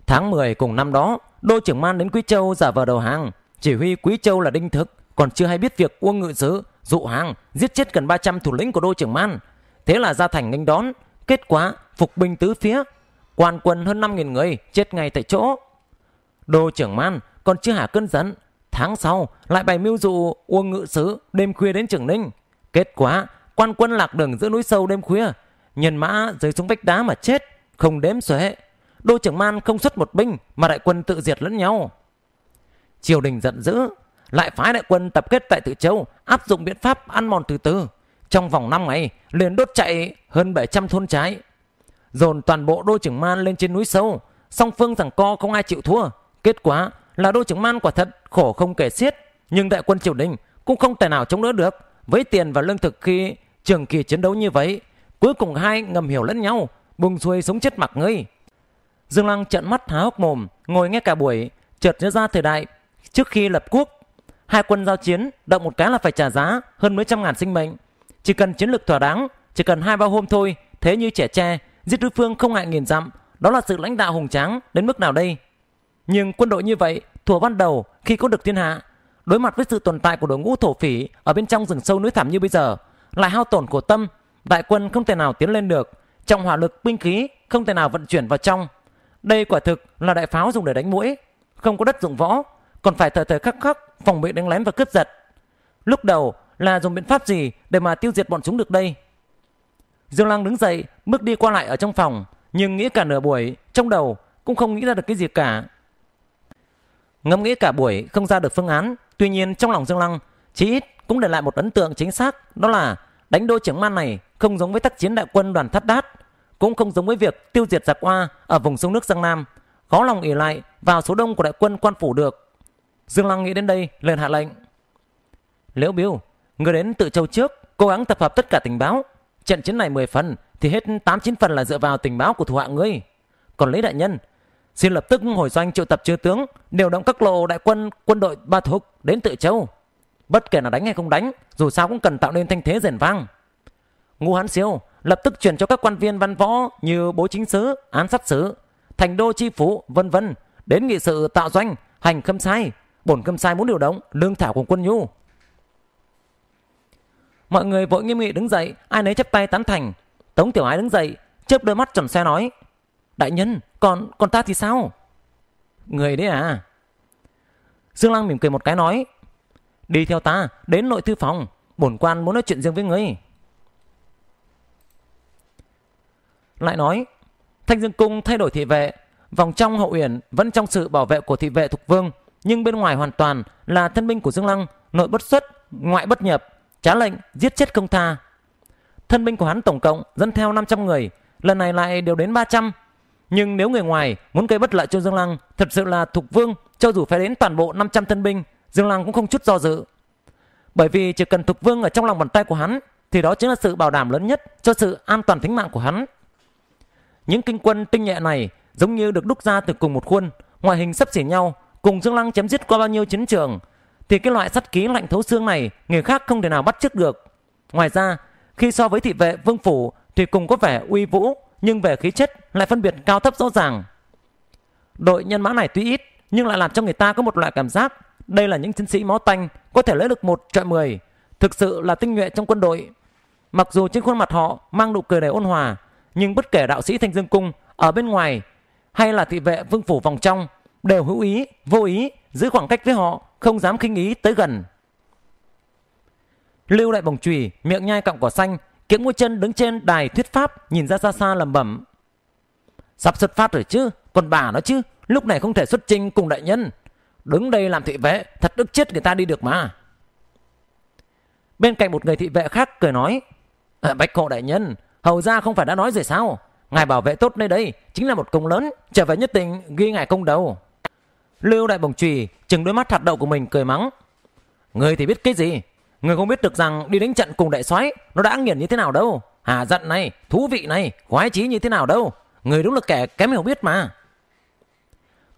tháng 10 cùng năm đó đô trưởng man đến quý châu giả vờ đầu hàng chỉ huy quý châu là đinh thực còn chưa hay biết việc quân ngự sứ dụ hàng giết chết gần 300 thủ lĩnh của đô trưởng man thế là ra thành nghênh đón kết quả phục binh tứ phía quan quân hơn 5.000 người chết ngay tại chỗ. Đô trưởng man còn chưa hạ cơn giận. Tháng sau lại bày mưu dụ uông ngự sứ đêm khuya đến Trường Ninh. Kết quả quan quân lạc đường giữa núi sâu đêm khuya. Nhân mã rơi xuống vách đá mà chết. Không đếm xuể. Đô trưởng man không xuất một binh mà đại quân tự diệt lẫn nhau. Triều đình giận dữ. Lại phái đại quân tập kết tại Tự Châu áp dụng biện pháp ăn mòn từ từ. Trong vòng 5 ngày liền đốt chạy hơn 700 thôn trái dồn toàn bộ đô trưởng man lên trên núi sâu song phương rằng co không ai chịu thua kết quả là đô trưởng man quả thật khổ không kể xiết nhưng đại quân triều đình cũng không tài nào chống đỡ được với tiền và lương thực khi trường kỳ chiến đấu như vậy cuối cùng hai ngầm hiểu lẫn nhau bùng xuôi sống chết mặc ngươi dương lăng trợn mắt há hốc mồm ngồi nghe cả buổi chợt nhớ ra thời đại trước khi lập quốc hai quân giao chiến động một cái là phải trả giá hơn mấy trăm ngàn sinh mệnh chỉ cần chiến lược thỏa đáng chỉ cần hai ba hôm thôi thế như trẻ tre giết đối phương không ngại nghìn dặm, đó là sự lãnh đạo hùng tráng đến mức nào đây? Nhưng quân đội như vậy, thuở ban đầu khi có được thiên hạ, đối mặt với sự tồn tại của đội ngũ thổ phỉ ở bên trong rừng sâu núi thẳm như bây giờ, lại hao tổn của tâm, đại quân không thể nào tiến lên được, Trong hỏa lực binh khí không thể nào vận chuyển vào trong. Đây quả thực là đại pháo dùng để đánh mũi, không có đất dụng võ, còn phải thời thời khắc khắc phòng bị đánh lén và cướp giật. Lúc đầu là dùng biện pháp gì để mà tiêu diệt bọn chúng được đây? Dương Lăng đứng dậy, bước đi qua lại ở trong phòng, nhưng nghĩ cả nửa buổi, trong đầu cũng không nghĩ ra được cái gì cả. Ngẫm nghĩ cả buổi không ra được phương án, tuy nhiên trong lòng Dương Lăng chí ít cũng để lại một ấn tượng chính xác, đó là đánh đôi trưởng man này không giống với tác chiến đại quân đoàn Thất Đát, cũng không giống với việc tiêu diệt giặc oa ở vùng sông nước Giang Nam, khó lòng ỉ lại vào số đông của đại quân quan phủ được. Dương Lăng nghĩ đến đây, liền hạ lệnh. Liễu Biêu, người đến tự châu trước, cố gắng tập hợp tất cả tình báo, Trận chiến này 10 phần thì hết 8-9 phần là dựa vào tình báo của thủ hạ ngươi. Còn Lý Đại Nhân, xin lập tức hồi doanh triệu tập chư tướng, điều động các lộ đại quân quân đội Ba thuộc đến Tự Châu. Bất kể là đánh hay không đánh, dù sao cũng cần tạo nên thanh thế rền vang. Ngô Hán Siêu lập tức chuyển cho các quan viên văn võ như bố chính sứ, án sát sứ, thành đô chi phủ, vân vân đến nghị sự tạo doanh, hành khâm sai, bổn khâm sai muốn điều động lương thảo của quân nhu Mọi người vội nghiêm nghị đứng dậy, ai nấy chắp tay tán thành. Tống Tiểu Ái đứng dậy, chớp đôi mắt tròn xe nói. Đại nhân, còn, còn ta thì sao? Người đấy à? Dương Lăng mỉm cười một cái nói. Đi theo ta, đến nội thư phòng. Bổn quan muốn nói chuyện riêng với ngươi. Lại nói, Thanh Dương Cung thay đổi thị vệ. Vòng trong hậu uyển vẫn trong sự bảo vệ của thị vệ thục vương. Nhưng bên ngoài hoàn toàn là thân binh của Dương Lăng, nội bất xuất, ngoại bất nhập Trá lệnh giết chết không tha Thân binh của hắn tổng cộng dẫn theo 500 người Lần này lại đều đến 300 Nhưng nếu người ngoài muốn gây bất lợi cho Dương Lăng Thật sự là thục vương Cho dù phải đến toàn bộ 500 thân binh Dương Lăng cũng không chút do dự Bởi vì chỉ cần thục vương ở trong lòng bàn tay của hắn Thì đó chính là sự bảo đảm lớn nhất Cho sự an toàn tính mạng của hắn Những kinh quân tinh nhẹ này Giống như được đúc ra từ cùng một khuôn Ngoại hình sắp xỉ nhau Cùng Dương Lăng chém giết qua bao nhiêu chiến trường thì cái loại sắt ký lạnh thấu xương này người khác không thể nào bắt chước được. Ngoài ra, khi so với thị vệ vương phủ thì cùng có vẻ uy vũ nhưng về khí chất lại phân biệt cao thấp rõ ràng. Đội nhân mã này tuy ít nhưng lại làm cho người ta có một loại cảm giác đây là những chiến sĩ máu tanh có thể lấy được một trọi mười, thực sự là tinh nhuệ trong quân đội. Mặc dù trên khuôn mặt họ mang nụ cười đầy ôn hòa, nhưng bất kể đạo sĩ Thanh Dương Cung ở bên ngoài hay là thị vệ vương phủ vòng trong đều hữu ý, vô ý, giữ khoảng cách với họ, không dám khinh ý tới gần. Lưu lại bồng chùy, miệng nhai cọng cỏ xanh, kiếm ngôi chân đứng trên đài thuyết pháp, nhìn ra xa xa lẩm bẩm. Sắp xuất phát rồi chứ, còn bà nó chứ, lúc này không thể xuất trình cùng đại nhân. Đứng đây làm thị vệ, thật đức chết người ta đi được mà. Bên cạnh một người thị vệ khác cười nói, à, Bách hộ đại nhân, hầu ra không phải đã nói rồi sao? Ngài bảo vệ tốt nơi đây, chính là một công lớn, trở về nhất tình ghi ngài công đầu. Lưu Đại Bổng Trùy chừng đôi mắt hạt đậu của mình cười mắng. Người thì biết cái gì? Người không biết được rằng đi đánh trận cùng đại soái nó đã nghiền như thế nào đâu. Hà giận này, thú vị này, khoái chí như thế nào đâu. Người đúng là kẻ kém hiểu biết mà.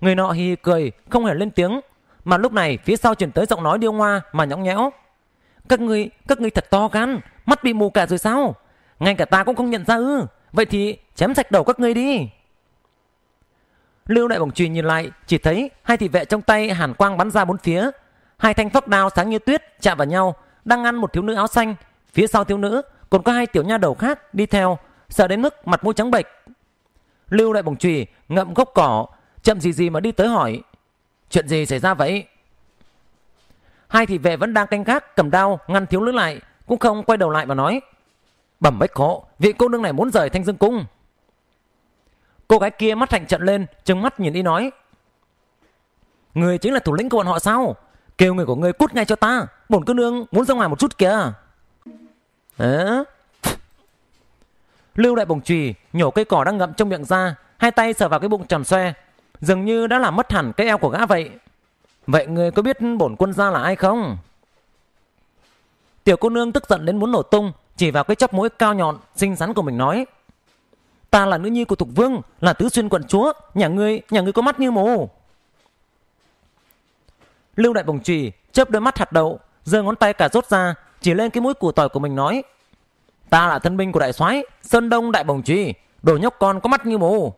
Người nọ hì cười, không hề lên tiếng. Mà lúc này phía sau truyền tới giọng nói điêu ngoa mà nhõng nhẽo. Các người, các người thật to gan, mắt bị mù cả rồi sao? Ngay cả ta cũng không nhận ra ư. Vậy thì chém sạch đầu các ngươi đi. Lưu đại bổng truy nhìn lại, chỉ thấy hai thị vệ trong tay hàn quang bắn ra bốn phía. Hai thanh phóc đao sáng như tuyết chạm vào nhau, đang ngăn một thiếu nữ áo xanh. Phía sau thiếu nữ còn có hai tiểu nha đầu khác đi theo, sợ đến mức mặt mũi trắng bệch. Lưu đại bổng trùy ngậm gốc cỏ, chậm gì gì mà đi tới hỏi. Chuyện gì xảy ra vậy? Hai thị vệ vẫn đang canh gác cầm đao ngăn thiếu nữ lại, cũng không quay đầu lại mà nói. Bẩm bách khổ, vị cô nương này muốn rời thanh dương cung. Cô gái kia mắt thành trận lên, trừng mắt nhìn y nói. Người chính là thủ lĩnh của bọn họ sao? Kêu người của người cút ngay cho ta. Bổn cô nương muốn ra ngoài một chút kìa. À? Lưu đại bồng trùy, nhổ cây cỏ đang ngậm trong miệng ra, hai tay sờ vào cái bụng tròn xoe. Dường như đã làm mất hẳn cái eo của gã vậy. Vậy người có biết bổn quân gia là ai không? Tiểu cô nương tức giận đến muốn nổ tung, chỉ vào cái chóp mũi cao nhọn, xinh xắn của mình nói ta là nữ nhi của tục vương là tứ xuyên quận chúa nhà ngươi nhà ngươi có mắt như mù lưu đại bồng trì chớp đôi mắt hạt đậu giơ ngón tay cả rốt ra chỉ lên cái mũi củ tỏi của mình nói ta là thân binh của đại soái sơn đông đại bồng trì đồ nhóc con có mắt như mù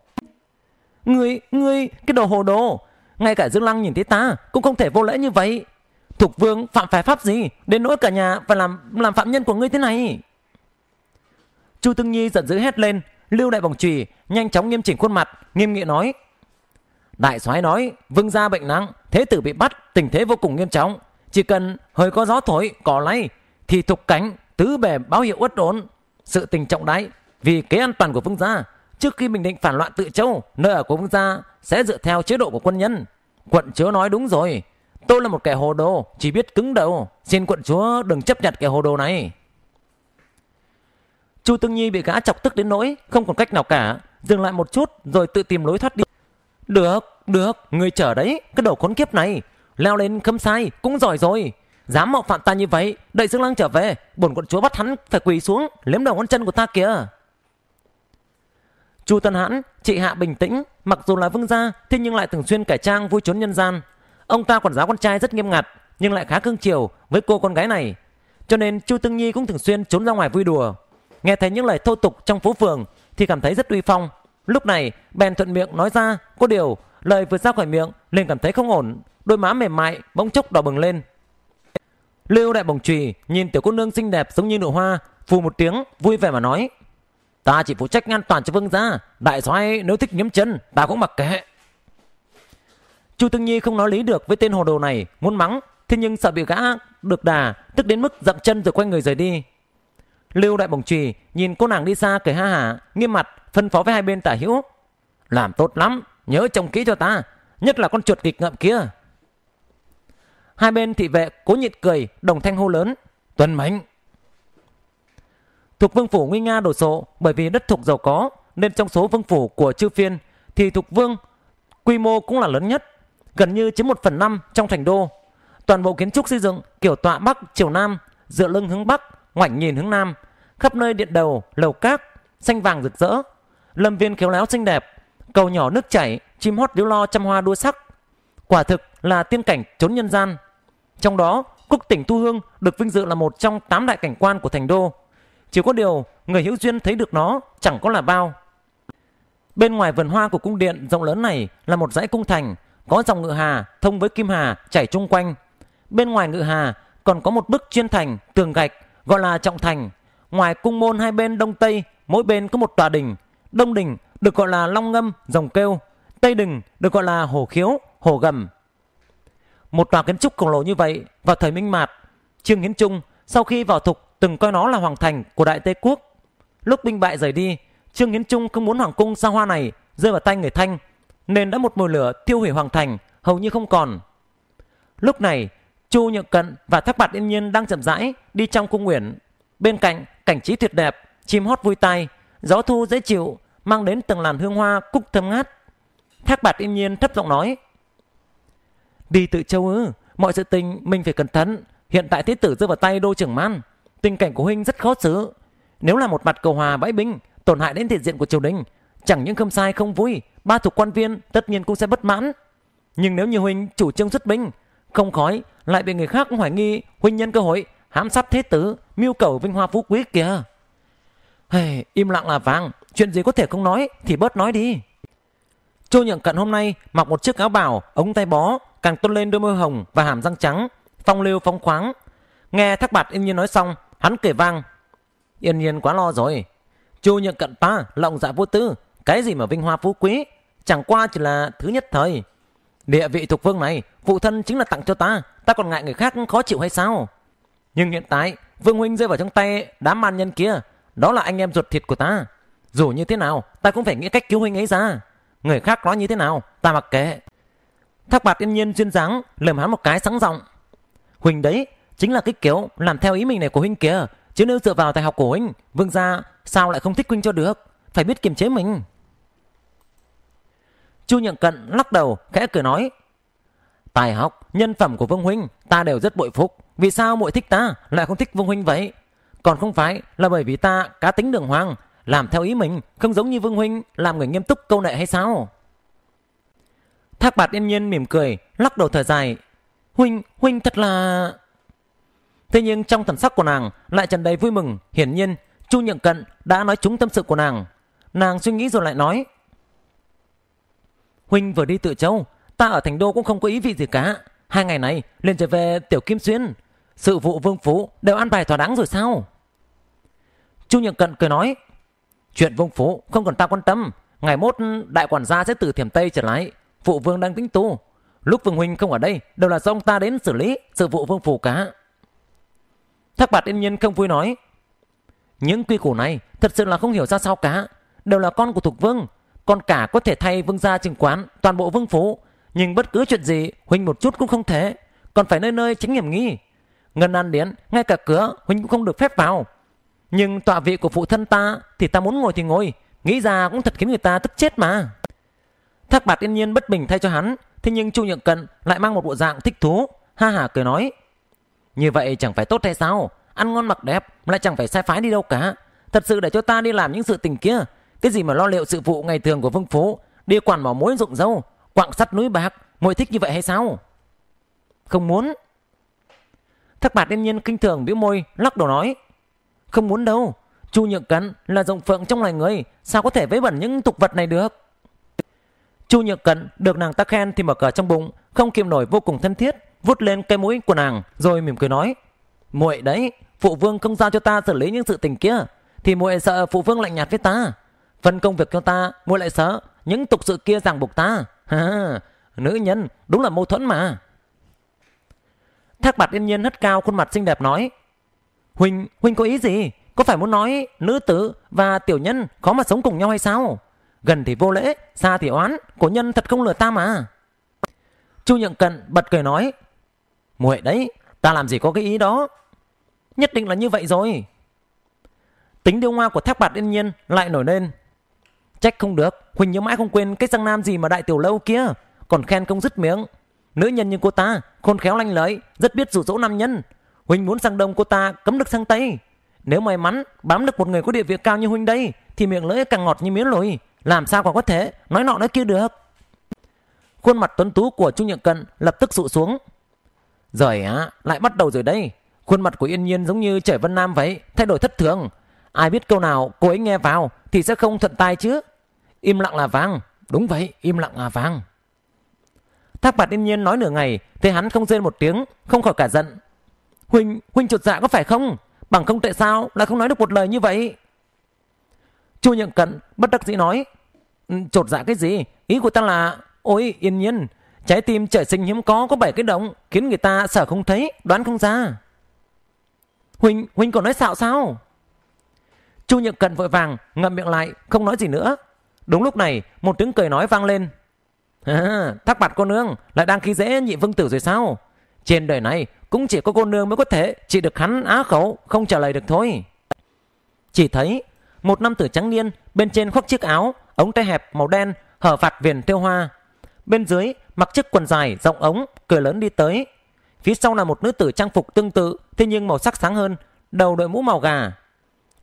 ngươi ngươi cái đồ hồ đồ ngay cả dương lăng nhìn thấy ta cũng không thể vô lễ như vậy thục vương phạm phải pháp gì đến nỗi cả nhà phải làm làm phạm nhân của ngươi thế này chu tương nhi giận dữ hét lên Lưu Đại Bồng Trùy nhanh chóng nghiêm chỉnh khuôn mặt, nghiêm nghị nói: "Đại soái nói, vương gia bệnh nặng, thế tử bị bắt, tình thế vô cùng nghiêm trọng, chỉ cần hơi có gió thổi, cỏ lay thì thục cánh tứ bề báo hiệu uất ổn, sự tình trọng đại vì kế an toàn của vương gia." Trước khi bình định phản loạn tự châu, nơi ở của vương gia sẽ dựa theo chế độ của quân nhân. Quận chúa nói đúng rồi, Tôi là một kẻ hồ đồ Chỉ biết cứng đầu Xin quận chúa đừng chấp nhận kẻ hồ đồ này Chu Tương Nhi bị gã chọc tức đến nỗi không còn cách nào cả, dừng lại một chút rồi tự tìm lối thoát đi. Được, được, người chở đấy, cái đầu khốn kiếp này, leo lên khâm sai cũng giỏi rồi. Dám mạo phạm ta như vậy, đợi Dương Lăng trở về, bổn quận chúa bắt hắn phải quỳ xuống, liếm đầu ngón chân của ta kìa. Chu Tân Hãn, chị hạ bình tĩnh, mặc dù là vương gia, thế nhưng lại thường xuyên cải trang vui trốn nhân gian. Ông ta quản giáo con trai rất nghiêm ngặt, nhưng lại khá cưng chiều với cô con gái này. Cho nên Chu Tương Nhi cũng thường xuyên trốn ra ngoài vui đùa nghe thấy những lời thô tục trong phố phường thì cảm thấy rất uy phong. Lúc này bèn thuận miệng nói ra có điều lời vừa ra khỏi miệng liền cảm thấy không ổn, đôi má mềm mại bỗng chốc đỏ bừng lên. Lưu đại bồng trùy nhìn tiểu cô nương xinh đẹp giống như nụ hoa, phù một tiếng vui vẻ mà nói: "Ta chỉ phụ trách an toàn cho vương gia, đại soái nếu thích nhấm chân, ta cũng mặc kệ." Chu Tương Nhi không nói lý được với tên hồ đồ này, muốn mắng, thế nhưng sợ bị gã được đà, tức đến mức dậm chân rồi quay người rời đi. Lưu đại bổng trùy nhìn cô nàng đi xa cười ha hả, nghiêm mặt phân phó với hai bên tả hữu. Làm tốt lắm, nhớ trông kỹ cho ta, nhất là con chuột kịch ngậm kia. Hai bên thị vệ cố nhịn cười, đồng thanh hô lớn, tuần mạnh Thuộc vương phủ nguy nga đồ sộ bởi vì đất thuộc giàu có nên trong số vương phủ của chư phiên thì thuộc vương quy mô cũng là lớn nhất, gần như chiếm một phần năm trong thành đô. Toàn bộ kiến trúc xây dựng kiểu tọa Bắc, chiều Nam, dựa lưng hướng Bắc ngoảnh nhìn hướng nam khắp nơi điện đầu lầu cát xanh vàng rực rỡ lâm viên khéo léo xinh đẹp cầu nhỏ nước chảy chim hót điếu lo trăm hoa đua sắc quả thực là tiên cảnh trốn nhân gian trong đó cúc tỉnh thu hương được vinh dự là một trong tám đại cảnh quan của thành đô chỉ có điều người hữu duyên thấy được nó chẳng có là bao bên ngoài vườn hoa của cung điện rộng lớn này là một dãy cung thành có dòng ngự hà thông với kim hà chảy chung quanh bên ngoài ngự hà còn có một bức chuyên thành tường gạch gọi là trọng thành. Ngoài cung môn hai bên đông tây, mỗi bên có một tòa đình. Đông đình được gọi là long ngâm, rồng kêu. Tây đình được gọi là hồ khiếu, hồ gầm. Một tòa kiến trúc khổng lồ như vậy vào thời Minh Mạt, Trương Hiến Trung sau khi vào thục từng coi nó là hoàng thành của Đại Tây Quốc. Lúc binh bại rời đi, Trương Hiến Trung không muốn hoàng cung xa hoa này rơi vào tay người Thanh, nên đã một mùi lửa tiêu hủy hoàng thành hầu như không còn. Lúc này, Chu Nhược Cận và Thác Bạt Yên Nhiên đang chậm rãi đi trong cung nguyện. Bên cạnh, cảnh trí tuyệt đẹp, chim hót vui tai, gió thu dễ chịu, mang đến từng làn hương hoa cúc thơm ngát. Thác Bạt Yên Nhiên thấp giọng nói: "Đi tự châu ư? Mọi sự tình mình phải cẩn thận, hiện tại thế tử rơi vào tay đô trưởng man, tình cảnh của huynh rất khó xử. Nếu là một mặt cầu hòa bãi binh, tổn hại đến thể diện của triều đình, chẳng những không sai không vui, ba thuộc quan viên tất nhiên cũng sẽ bất mãn." Nhưng nếu như huynh chủ trương xuất binh không khói, lại bị người khác hoài nghi huynh nhân cơ hội hãm sát thế tử, mưu cầu vinh hoa phú quý kìa. Hey, im lặng là vàng, chuyện gì có thể không nói thì bớt nói đi. Chu nhận Cận hôm nay mặc một chiếc áo bào, ống tay bó, càng tôn lên đôi môi hồng và hàm răng trắng, phong lưu phong khoáng. Nghe Thác Bạt Yên Nhiên nói xong, hắn kể vang. Yên Nhiên quá lo rồi. Chu nhận Cận ta, lộng dạ vô tư, cái gì mà vinh hoa phú quý, chẳng qua chỉ là thứ nhất thời, Địa vị thuộc vương này, phụ thân chính là tặng cho ta, ta còn ngại người khác khó chịu hay sao? Nhưng hiện tại, vương huynh rơi vào trong tay đám man nhân kia, đó là anh em ruột thịt của ta. Dù như thế nào, ta cũng phải nghĩ cách cứu huynh ấy ra. Người khác nói như thế nào, ta mặc kệ. Thác bạt yên nhiên duyên dáng, lườm hắn một cái sáng giọng Huynh đấy, chính là cái kiểu làm theo ý mình này của huynh kia. Chứ nếu dựa vào tài học của huynh, vương gia sao lại không thích huynh cho được? Phải biết kiềm chế mình. Chu Nhượng Cận lắc đầu khẽ cười nói Tài học, nhân phẩm của Vương Huynh ta đều rất bội phục Vì sao muội thích ta lại không thích Vương Huynh vậy Còn không phải là bởi vì ta cá tính đường hoàng Làm theo ý mình không giống như Vương Huynh làm người nghiêm túc câu nệ hay sao Thác bạt yên nhiên mỉm cười lắc đầu thở dài Huynh, Huynh thật là... Thế nhưng trong thần sắc của nàng lại tràn đầy vui mừng, hiển nhiên Chu Nhượng Cận đã nói trúng tâm sự của nàng. Nàng suy nghĩ rồi lại nói, Huynh vừa đi tự châu, ta ở thành đô cũng không có ý vị gì cả. Hai ngày này, liền trở về Tiểu Kim Xuyên. Sự vụ vương phú đều ăn bài thỏa đáng rồi sao? Chu Nhượng Cận cười nói, chuyện vương phú không cần ta quan tâm. Ngày mốt đại quản gia sẽ từ thiểm Tây trở lại. Phụ vương đang tính tu. Lúc vương huynh không ở đây, đều là do ông ta đến xử lý sự vụ vương phủ cả. Thác bạt yên nhiên không vui nói, những quy củ này thật sự là không hiểu ra sao cả. Đều là con của thuộc Vương con cả có thể thay vương gia trường quán toàn bộ vương phú nhưng bất cứ chuyện gì huynh một chút cũng không thể còn phải nơi nơi tránh hiểm nghi ngân an điển ngay cả cửa huynh cũng không được phép vào nhưng tọa vị của phụ thân ta thì ta muốn ngồi thì ngồi nghĩ ra cũng thật khiến người ta tức chết mà thác bạt yên nhiên bất bình thay cho hắn thế nhưng chu nhượng cận lại mang một bộ dạng thích thú ha hả cười nói như vậy chẳng phải tốt hay sao ăn ngon mặc đẹp lại chẳng phải sai phái đi đâu cả thật sự để cho ta đi làm những sự tình kia cái gì mà lo liệu sự vụ ngày thường của vương phố Đi quản mỏ mối rụng dâu Quặng sắt núi bạc Ngồi thích như vậy hay sao Không muốn Thác bạt yên nhiên kinh thường bĩu môi Lắc đầu nói Không muốn đâu Chu Nhược Cấn là dòng phượng trong loài người Sao có thể vấy bẩn những tục vật này được Chu Nhược Cấn được nàng ta khen Thì mở cờ trong bụng Không kiềm nổi vô cùng thân thiết Vút lên cái mũi của nàng Rồi mỉm cười nói muội đấy Phụ vương không giao cho ta xử lý những sự tình kia Thì muội sợ phụ vương lạnh nhạt với ta phân công việc cho ta, mua lại sợ những tục sự kia ràng buộc ta. Ha, nữ nhân đúng là mâu thuẫn mà. Thác bạt yên nhiên hất cao khuôn mặt xinh đẹp nói. Huynh, huynh có ý gì? Có phải muốn nói nữ tử và tiểu nhân khó mà sống cùng nhau hay sao? Gần thì vô lễ, xa thì oán, cổ nhân thật không lừa ta mà. Chu Nhượng Cận bật cười nói. Muội đấy, ta làm gì có cái ý đó. Nhất định là như vậy rồi. Tính điêu ngoa của thác bạt yên nhiên lại nổi lên Trách không được, Huỳnh nhớ mãi không quên cái răng nam gì mà đại tiểu lâu kia, còn khen không dứt miệng. Nữ nhân như cô ta, khôn khéo lanh lợi, rất biết rủ dỗ nam nhân. Huỳnh muốn sang đông cô ta cấm được sang tây. Nếu may mắn bám được một người có địa vị cao như Huỳnh đây, thì miệng lưỡi càng ngọt như miếng lồi, làm sao còn có thể nói nọ nói kia được. Khuôn mặt tuấn tú của Trung Nhượng Cận lập tức sụ xuống. Rồi á, lại bắt đầu rồi đây. Khuôn mặt của Yên Nhiên giống như trời Vân Nam vậy, thay đổi thất thường. Ai biết câu nào cô ấy nghe vào thì sẽ không thuận tai chứ. Im lặng là vàng. Đúng vậy, im lặng là vàng. Thác bạt yên nhiên nói nửa ngày, thế hắn không rên một tiếng, không khỏi cả giận. Huynh, huynh chuột dạ có phải không? Bằng không tại sao lại không nói được một lời như vậy? Chu nhượng cận, bất đắc dĩ nói. Ừ, Chột dạ cái gì? Ý của ta là... Ôi, yên nhiên, trái tim trời sinh hiếm có có bảy cái động, khiến người ta sợ không thấy, đoán không ra. Huynh, huynh còn nói xạo sao? Chu nhượng cận vội vàng, ngậm miệng lại, không nói gì nữa. Đúng lúc này, một tiếng cười nói vang lên. thắc mặt cô nương lại đang khí dễ nhị vương tử rồi sao? Trên đời này cũng chỉ có cô nương mới có thể chỉ được hắn á khẩu không trả lời được thôi. Chỉ thấy một nam tử trắng niên bên trên khoác chiếc áo, ống tay hẹp màu đen, hở vạt viền tiêu hoa. Bên dưới mặc chiếc quần dài rộng ống, cười lớn đi tới. Phía sau là một nữ tử trang phục tương tự, thế nhưng màu sắc sáng hơn, đầu đội mũ màu gà.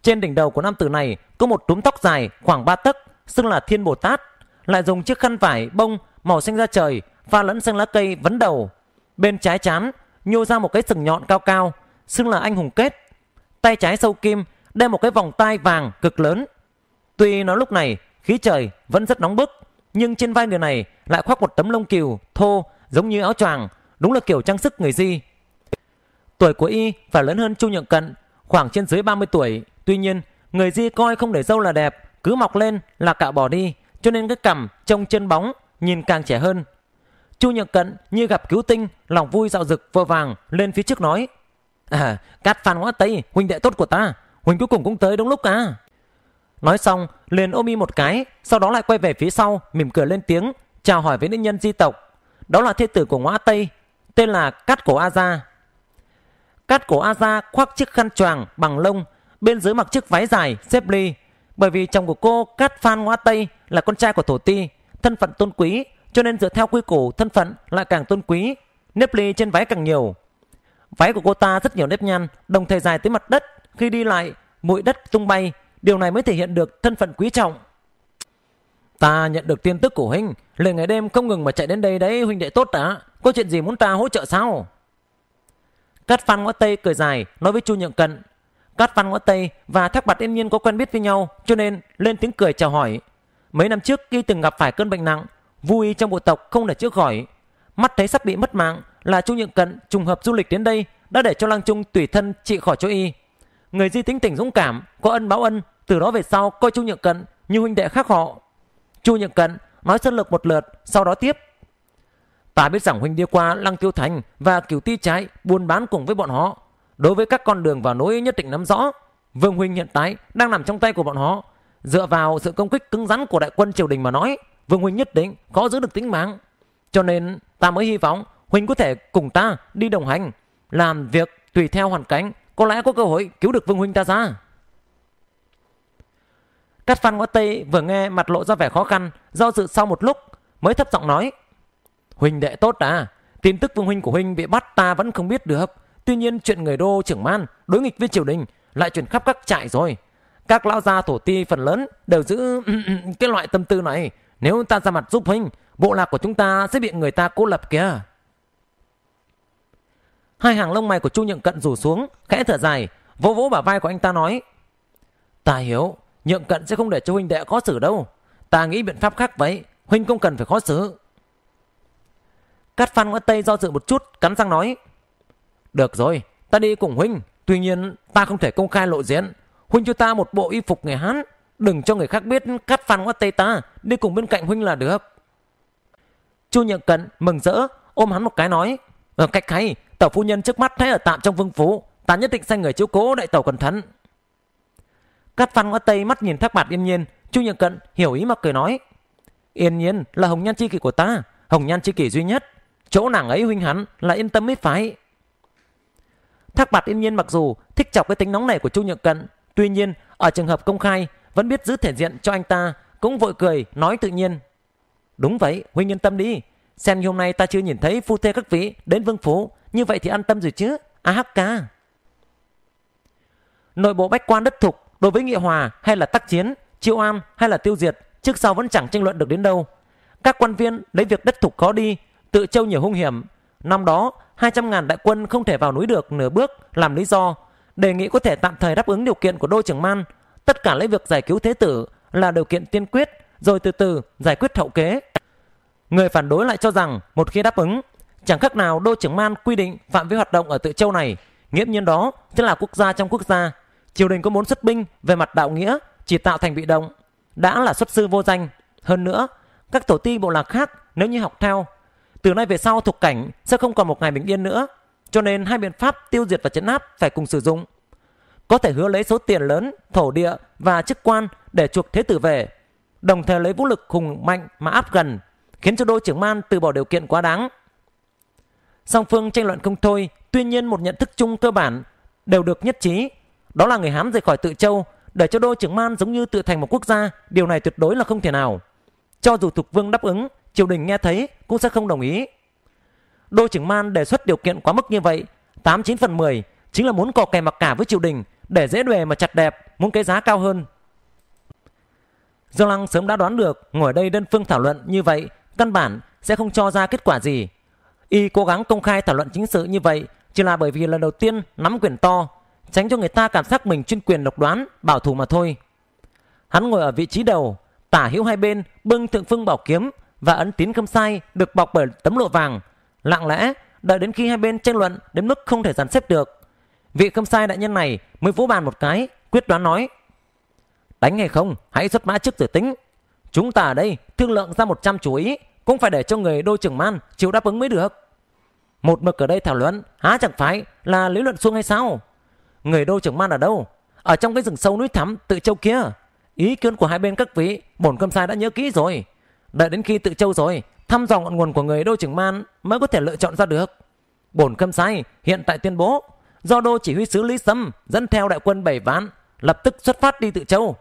Trên đỉnh đầu của nam tử này có một túm tóc dài khoảng 3 tấc xưng là Thiên Bồ Tát, lại dùng chiếc khăn vải bông màu xanh da trời pha lẫn xanh lá cây vấn đầu. Bên trái chán nhô ra một cái sừng nhọn cao cao, xưng là anh hùng kết. Tay trái sâu kim đeo một cái vòng tay vàng cực lớn. Tuy nó lúc này khí trời vẫn rất nóng bức, nhưng trên vai người này lại khoác một tấm lông cừu thô giống như áo choàng, đúng là kiểu trang sức người Di. Tuổi của y phải lớn hơn Chu Nhượng Cận, khoảng trên dưới 30 tuổi, tuy nhiên người Di coi không để dâu là đẹp cứ mọc lên là cạo bỏ đi Cho nên cái cằm trông chân bóng Nhìn càng trẻ hơn Chu Nhật Cận như gặp cứu tinh Lòng vui dạo rực vội vàng lên phía trước nói À cát phan ngõ tây Huynh đệ tốt của ta Huynh cuối cùng cũng tới đúng lúc à Nói xong liền ôm y một cái Sau đó lại quay về phía sau Mỉm cười lên tiếng Chào hỏi với nữ nhân di tộc Đó là thiên tử của ngõ tây Tên là Cát Cổ A Gia Cát Cổ A Gia khoác chiếc khăn choàng bằng lông Bên dưới mặc chiếc váy dài xếp ly bởi vì chồng của cô Cát Phan Ngoa Tây là con trai của Thổ Ti, thân phận tôn quý, cho nên dựa theo quy củ thân phận lại càng tôn quý, nếp ly trên váy càng nhiều. Váy của cô ta rất nhiều nếp nhăn, đồng thời dài tới mặt đất, khi đi lại, mũi đất tung bay, điều này mới thể hiện được thân phận quý trọng. Ta nhận được tin tức của huynh, lời ngày đêm không ngừng mà chạy đến đây đấy huynh đệ tốt đã, có chuyện gì muốn ta hỗ trợ sao? Cát Phan Ngoa Tây cười dài, nói với Chu Nhượng Cận. Cát Văn Ngõ Tây và Thác Bạt Yên Nhiên có quen biết với nhau cho nên lên tiếng cười chào hỏi. Mấy năm trước khi từng gặp phải cơn bệnh nặng, vui trong bộ tộc không để chữa khỏi. Mắt thấy sắp bị mất mạng là Chu Nhượng Cận trùng hợp du lịch đến đây đã để cho Lăng Trung tùy thân trị khỏi chỗ y. Người di tính tỉnh dũng cảm, có ân báo ân, từ đó về sau coi Chu Nhượng Cận như huynh đệ khác họ. Chu Nhượng Cận nói sơ lược một lượt, sau đó tiếp. Ta biết rằng huynh đi qua Lăng Tiêu Thành và Cửu Ti Trái buôn bán cùng với bọn họ Đối với các con đường và núi nhất định nắm rõ, Vương Huynh hiện tại đang nằm trong tay của bọn họ. Dựa vào sự công kích cứng rắn của đại quân triều đình mà nói, Vương Huynh nhất định có giữ được tính mạng. Cho nên ta mới hy vọng Huynh có thể cùng ta đi đồng hành, làm việc tùy theo hoàn cảnh, có lẽ có cơ hội cứu được Vương Huynh ta ra. Cát Phan Ngõ Tây vừa nghe mặt lộ ra vẻ khó khăn, do dự sau một lúc mới thấp giọng nói. Huynh đệ tốt à, tin tức Vương Huynh của Huynh bị bắt ta vẫn không biết được. Tuy nhiên chuyện người đô trưởng man đối nghịch với triều đình lại chuyển khắp các trại rồi. Các lão gia thổ ti phần lớn đều giữ ừ, ừ, cái loại tâm tư này. Nếu ta ra mặt giúp huynh, bộ lạc của chúng ta sẽ bị người ta cô lập kìa. Hai hàng lông mày của Chu Nhượng Cận rủ xuống, khẽ thở dài, vỗ vỗ bả vai của anh ta nói. Ta hiểu, Nhượng Cận sẽ không để cho huynh đệ khó xử đâu. Ta nghĩ biện pháp khác vậy, huynh không cần phải khó xử. Cát Phan Ngoã Tây do dự một chút, cắn răng nói. Được rồi, ta đi cùng huynh, tuy nhiên ta không thể công khai lộ diện. Huynh cho ta một bộ y phục người Hán, đừng cho người khác biết cắt phan quá tây ta, đi cùng bên cạnh huynh là được. Chu Nhật Cận mừng rỡ, ôm hắn một cái nói, ở ờ, cách hay, tàu phu nhân trước mắt thấy ở tạm trong vương phủ, ta nhất định sai người chiếu cố đại tàu cẩn thận. Cát Phan Ngoa Tây mắt nhìn Thác Bạt Yên Nhiên, Chu Nhật Cận hiểu ý mà cười nói: "Yên Nhiên là hồng nhan chi kỷ của ta, hồng nhan chi kỷ duy nhất, chỗ nàng ấy huynh hắn là yên tâm ít phái." Thác bạt yên nhiên mặc dù thích chọc cái tính nóng này của Chu Nhượng Cận, tuy nhiên ở trường hợp công khai vẫn biết giữ thể diện cho anh ta, cũng vội cười nói tự nhiên. Đúng vậy, huynh yên tâm đi. Xem như hôm nay ta chưa nhìn thấy phu thê các vị đến vương phủ, như vậy thì an tâm rồi chứ. A hắc ca. Nội bộ bách quan đất thục đối với nghị hòa hay là tác chiến, chiêu an hay là tiêu diệt trước sau vẫn chẳng tranh luận được đến đâu. Các quan viên lấy việc đất thục khó đi, tự châu nhiều hung hiểm Năm đó, 200.000 đại quân không thể vào núi được nửa bước làm lý do, đề nghị có thể tạm thời đáp ứng điều kiện của đô trưởng Man. Tất cả lấy việc giải cứu thế tử là điều kiện tiên quyết, rồi từ từ giải quyết hậu kế. Người phản đối lại cho rằng một khi đáp ứng, chẳng khác nào đô trưởng Man quy định phạm vi hoạt động ở tự châu này, nghiễm nhiên đó sẽ là quốc gia trong quốc gia. Triều đình có muốn xuất binh về mặt đạo nghĩa chỉ tạo thành bị động, đã là xuất sư vô danh. Hơn nữa, các tổ ti bộ lạc khác nếu như học theo từ nay về sau thuộc cảnh sẽ không còn một ngày bình yên nữa. Cho nên hai biện pháp tiêu diệt và chấn áp phải cùng sử dụng. Có thể hứa lấy số tiền lớn, thổ địa và chức quan để chuộc thế tử về. Đồng thời lấy vũ lực hùng mạnh mà áp gần, khiến cho đôi trưởng man từ bỏ điều kiện quá đáng. Song phương tranh luận không thôi, tuy nhiên một nhận thức chung cơ bản đều được nhất trí. Đó là người Hán rời khỏi tự châu để cho đôi trưởng man giống như tự thành một quốc gia, điều này tuyệt đối là không thể nào. Cho dù Thục Vương đáp ứng, triều đình nghe thấy cũng sẽ không đồng ý. Đô trưởng Man đề xuất điều kiện quá mức như vậy, 89 phần 10 chính là muốn cò kè mặc cả với triều đình để dễ đề mà chặt đẹp, muốn cái giá cao hơn. Dương Lăng sớm đã đoán được ngồi đây đơn phương thảo luận như vậy căn bản sẽ không cho ra kết quả gì. Y cố gắng công khai thảo luận chính sự như vậy chỉ là bởi vì lần đầu tiên nắm quyền to, tránh cho người ta cảm giác mình chuyên quyền độc đoán, bảo thủ mà thôi. Hắn ngồi ở vị trí đầu, tả hữu hai bên bưng thượng phương bảo kiếm và ấn tín khâm sai được bọc bởi tấm lụa vàng, lặng lẽ đợi đến khi hai bên tranh luận đến mức không thể dàn xếp được. Vị khâm sai đại nhân này mới vỗ bàn một cái, quyết đoán nói: "Đánh hay không, hãy xuất mã trước tử tính. Chúng ta ở đây thương lượng ra 100 chú ý, cũng phải để cho người đô trưởng man chịu đáp ứng mới được." Một mực ở đây thảo luận, há chẳng phải là lý luận xuông hay sao? Người đô trưởng man ở đâu? Ở trong cái rừng sâu núi thẳm tự châu kia. Ý kiến của hai bên các vị, bổn khâm sai đã nhớ kỹ rồi. Đợi đến khi tự châu rồi Thăm dò ngọn nguồn của người đô trưởng Man Mới có thể lựa chọn ra được Bổn khâm sai hiện tại tuyên bố Do đô chỉ huy sứ Lý Sâm Dẫn theo đại quân bảy ván Lập tức xuất phát đi tự châu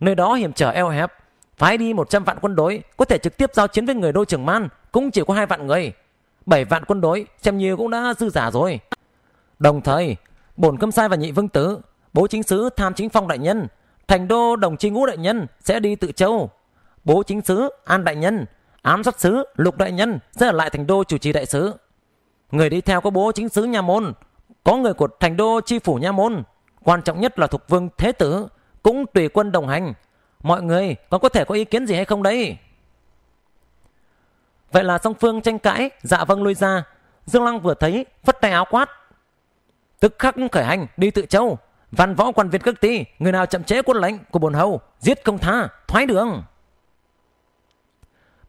Nơi đó hiểm trở eo hẹp Phái đi 100 vạn quân đội Có thể trực tiếp giao chiến với người đô trưởng Man Cũng chỉ có hai vạn người bảy vạn quân đội xem như cũng đã dư giả rồi Đồng thời Bổn khâm sai và nhị vương tử Bố chính sứ tham chính phong đại nhân Thành đô đồng chi ngũ đại nhân Sẽ đi tự châu bố chính sứ an đại nhân ám sát sứ lục đại nhân sẽ ở lại thành đô chủ trì đại sứ người đi theo có bố chính sứ nhà môn có người của thành đô chi phủ nhà môn quan trọng nhất là thuộc vương thế tử cũng tùy quân đồng hành mọi người còn có thể có ý kiến gì hay không đấy vậy là song phương tranh cãi dạ vâng lui ra dương lăng vừa thấy phất tay áo quát tức khắc khởi hành đi tự châu văn võ quan viên cước ti người nào chậm trễ quân lệnh của bồn hầu giết không tha thoái đường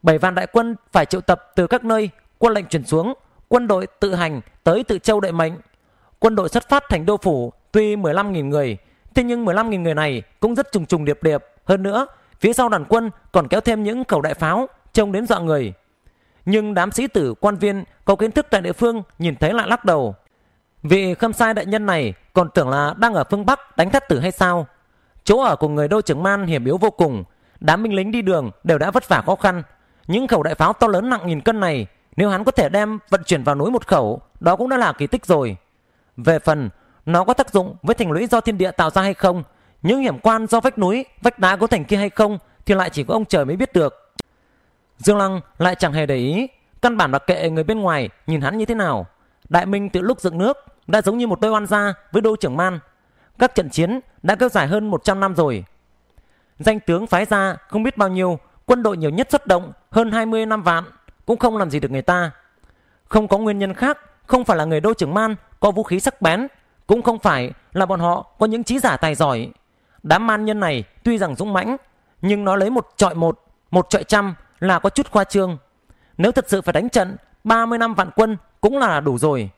bảy vạn đại quân phải triệu tập từ các nơi quân lệnh chuyển xuống quân đội tự hành tới tự châu đợi mệnh quân đội xuất phát thành đô phủ tuy 15.000 người thế nhưng 15.000 người này cũng rất trùng trùng điệp điệp hơn nữa phía sau đoàn quân còn kéo thêm những khẩu đại pháo trông đến dọa người nhưng đám sĩ tử quan viên có kiến thức tại địa phương nhìn thấy lại lắc đầu vị khâm sai đại nhân này còn tưởng là đang ở phương bắc đánh thất tử hay sao chỗ ở của người đô trưởng man hiểm yếu vô cùng đám binh lính đi đường đều đã vất vả khó khăn những khẩu đại pháo to lớn nặng nghìn cân này Nếu hắn có thể đem vận chuyển vào núi một khẩu Đó cũng đã là kỳ tích rồi Về phần nó có tác dụng với thành lũy do thiên địa tạo ra hay không Những hiểm quan do vách núi Vách đá cấu thành kia hay không Thì lại chỉ có ông trời mới biết được Dương Lăng lại chẳng hề để ý Căn bản mặc kệ người bên ngoài nhìn hắn như thế nào Đại Minh từ lúc dựng nước Đã giống như một đôi oan gia với đô trưởng man Các trận chiến đã kéo dài hơn 100 năm rồi Danh tướng phái ra không biết bao nhiêu Quân đội nhiều nhất xuất động hơn 20 năm vạn cũng không làm gì được người ta. Không có nguyên nhân khác, không phải là người đô trưởng man có vũ khí sắc bén, cũng không phải là bọn họ có những trí giả tài giỏi. Đám man nhân này tuy rằng dũng mãnh, nhưng nó lấy một trọi một, một trọi trăm là có chút khoa trương. Nếu thật sự phải đánh trận, 30 năm vạn quân cũng là đủ rồi.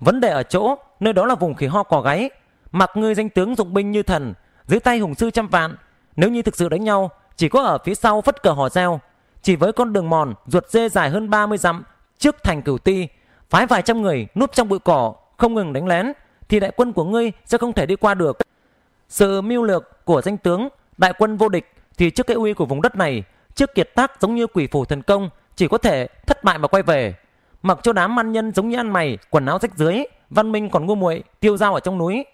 Vấn đề ở chỗ, nơi đó là vùng khỉ ho cò gáy. Mặc người danh tướng dụng binh như thần, dưới tay hùng sư trăm vạn. Nếu như thực sự đánh nhau, chỉ có ở phía sau phất cờ hò reo, chỉ với con đường mòn ruột dê dài hơn 30 dặm trước thành cửu ti, phái vài trăm người núp trong bụi cỏ không ngừng đánh lén thì đại quân của ngươi sẽ không thể đi qua được. Sự mưu lược của danh tướng, đại quân vô địch thì trước cái uy của vùng đất này, trước kiệt tác giống như quỷ phủ thần công chỉ có thể thất bại mà quay về. Mặc cho đám man nhân giống như ăn mày, quần áo rách dưới, văn minh còn ngu muội, tiêu dao ở trong núi.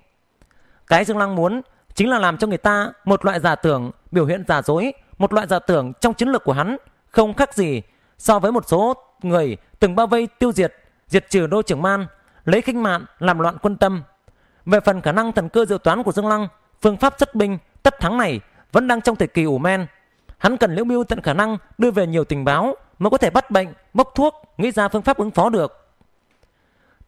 Cái Dương Lăng muốn chính là làm cho người ta một loại giả tưởng biểu hiện giả dối, một loại giả tưởng trong chiến lược của hắn không khác gì so với một số người từng bao vây tiêu diệt, diệt trừ đô trưởng man, lấy khinh mạn làm loạn quân tâm. Về phần khả năng thần cơ dự toán của Dương Lăng, phương pháp xuất binh tất thắng này vẫn đang trong thời kỳ ủ men. Hắn cần Liễu Biêu tận khả năng đưa về nhiều tình báo mới có thể bắt bệnh, bốc thuốc, nghĩ ra phương pháp ứng phó được.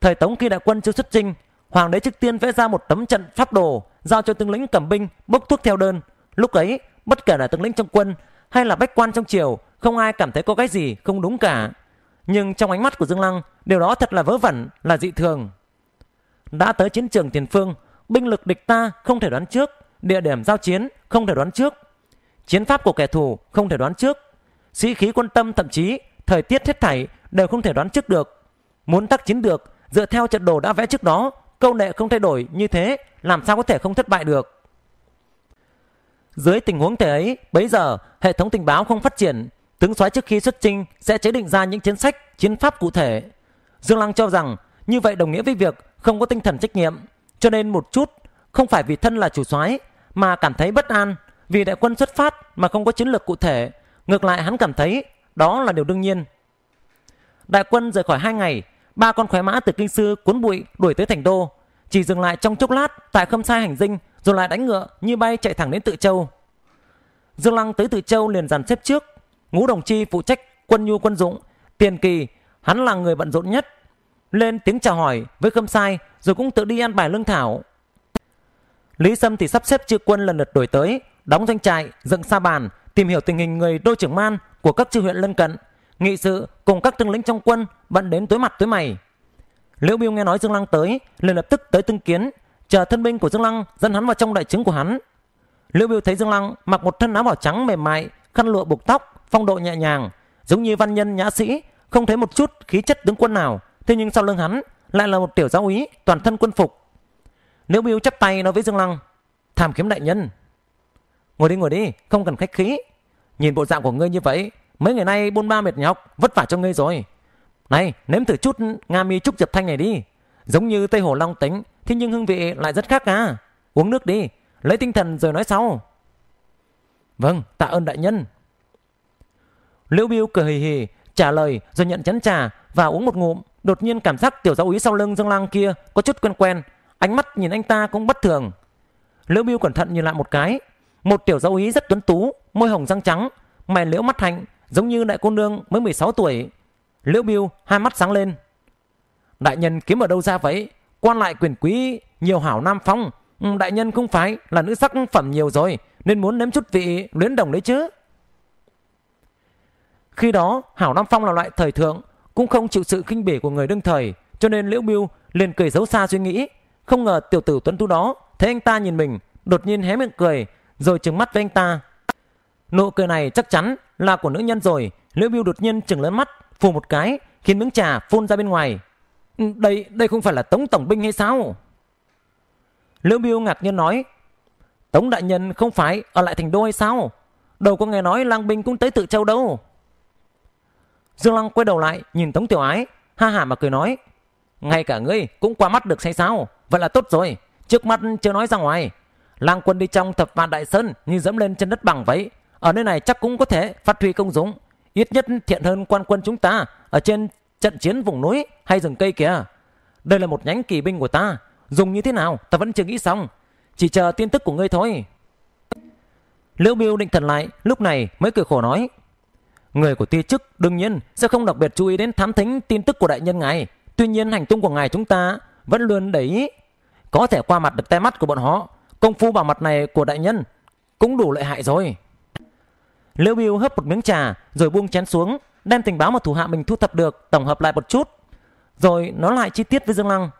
Thời Tống khi đại quân chưa xuất chinh, hoàng đế trước tiên vẽ ra một tấm trận pháp đồ giao cho tướng lĩnh cầm binh bốc thuốc theo đơn lúc ấy bất kể là tướng lĩnh trong quân hay là bách quan trong triều không ai cảm thấy có cái gì không đúng cả nhưng trong ánh mắt của dương lăng điều đó thật là vớ vẩn là dị thường đã tới chiến trường tiền phương binh lực địch ta không thể đoán trước địa điểm giao chiến không thể đoán trước chiến pháp của kẻ thù không thể đoán trước sĩ khí quân tâm thậm chí thời tiết hết thảy đều không thể đoán trước được muốn tác chiến được dựa theo trận đồ đã vẽ trước đó câu nệ không thay đổi như thế làm sao có thể không thất bại được. Dưới tình huống thế ấy, bấy giờ hệ thống tình báo không phát triển, tướng soái trước khi xuất chinh sẽ chế định ra những chiến sách, chiến pháp cụ thể. Dương Lăng cho rằng như vậy đồng nghĩa với việc không có tinh thần trách nhiệm, cho nên một chút không phải vì thân là chủ soái mà cảm thấy bất an vì đại quân xuất phát mà không có chiến lược cụ thể, ngược lại hắn cảm thấy đó là điều đương nhiên. Đại quân rời khỏi hai ngày, ba con khoái mã từ kinh sư cuốn bụi đuổi tới thành đô chỉ dừng lại trong chốc lát tại khâm sai hành dinh rồi lại đánh ngựa như bay chạy thẳng đến tự châu dương lăng tới tự châu liền dàn xếp trước ngũ đồng chi phụ trách quân nhu quân dụng tiền kỳ hắn là người bận rộn nhất lên tiếng chào hỏi với khâm sai rồi cũng tự đi ăn bài lương thảo lý sâm thì sắp xếp chư quân lần lượt đổi tới đóng doanh trại dựng sa bàn tìm hiểu tình hình người đô trưởng man của các chư huyện lân cận nghị sự cùng các tướng lĩnh trong quân bận đến tối mặt tối mày liễu biêu nghe nói dương lăng tới liền lập tức tới tương kiến chờ thân binh của dương lăng dẫn hắn vào trong đại trướng của hắn liễu biêu thấy dương lăng mặc một thân áo bảo trắng mềm mại khăn lụa buộc tóc phong độ nhẹ nhàng giống như văn nhân nhã sĩ không thấy một chút khí chất tướng quân nào thế nhưng sau lưng hắn lại là một tiểu giáo úy toàn thân quân phục liễu biêu chắp tay nói với dương lăng Thảm kiếm đại nhân ngồi đi ngồi đi không cần khách khí nhìn bộ dạng của ngươi như vậy Mấy ngày nay buôn ba mệt nhọc, vất vả cho ngươi rồi. Này, nếm thử chút Nga mi trúc diệp thanh này đi. Giống như Tây Hồ Long tính, thế nhưng hương vị lại rất khác à. Uống nước đi, lấy tinh thần rồi nói sau. Vâng, tạ ơn đại nhân. Liễu Biêu cười hì hì, trả lời rồi nhận chén trà và uống một ngụm. Đột nhiên cảm giác tiểu giáo úy sau lưng Dương Lang kia có chút quen quen, ánh mắt nhìn anh ta cũng bất thường. Liễu Biêu cẩn thận nhìn lại một cái, một tiểu giáo úy rất tuấn tú, môi hồng răng trắng, mày liễu mắt hạnh, giống như đại cô nương mới 16 tuổi. Liễu Biêu hai mắt sáng lên. Đại nhân kiếm ở đâu ra vậy? Quan lại quyền quý nhiều hảo nam phong. Ừ, đại nhân không phải là nữ sắc phẩm nhiều rồi nên muốn nếm chút vị luyến đồng đấy chứ. Khi đó hảo nam phong là loại thời thượng cũng không chịu sự khinh bỉ của người đương thời cho nên Liễu Biêu liền cười giấu xa suy nghĩ. Không ngờ tiểu tử tuấn tú đó thấy anh ta nhìn mình đột nhiên hé miệng cười rồi trừng mắt với anh ta. Nụ cười này chắc chắn là của nữ nhân rồi Liễu Biêu đột nhiên chừng lớn mắt Phù một cái khiến miếng trà phun ra bên ngoài ừ, Đây đây không phải là Tống Tổng Binh hay sao Liễu Biêu ngạc nhiên nói Tống Đại Nhân không phải ở lại thành đô hay sao Đầu có nghe nói lang binh cũng tới tự châu đâu Dương Lăng quay đầu lại nhìn Tống Tiểu Ái Ha hả mà cười nói Ngay cả ngươi cũng qua mắt được say sao Vậy là tốt rồi Trước mắt chưa nói ra ngoài Lang quân đi trong thập vạn đại sơn Như dẫm lên chân đất bằng vậy ở nơi này chắc cũng có thể phát huy công dụng, ít nhất thiện hơn quan quân chúng ta ở trên trận chiến vùng núi hay rừng cây kìa. Đây là một nhánh kỳ binh của ta, dùng như thế nào ta vẫn chưa nghĩ xong, chỉ chờ tin tức của ngươi thôi. Liễu Biêu định thần lại, lúc này mới cười khổ nói. Người của ti chức đương nhiên sẽ không đặc biệt chú ý đến thám thính tin tức của đại nhân ngài. Tuy nhiên hành tung của ngài chúng ta vẫn luôn để ý. Có thể qua mặt được tay mắt của bọn họ. Công phu bảo mặt này của đại nhân cũng đủ lợi hại rồi. Liễu Biêu hấp một miếng trà rồi buông chén xuống, đem tình báo mà thủ hạ mình thu thập được tổng hợp lại một chút, rồi nói lại chi tiết với Dương Lăng.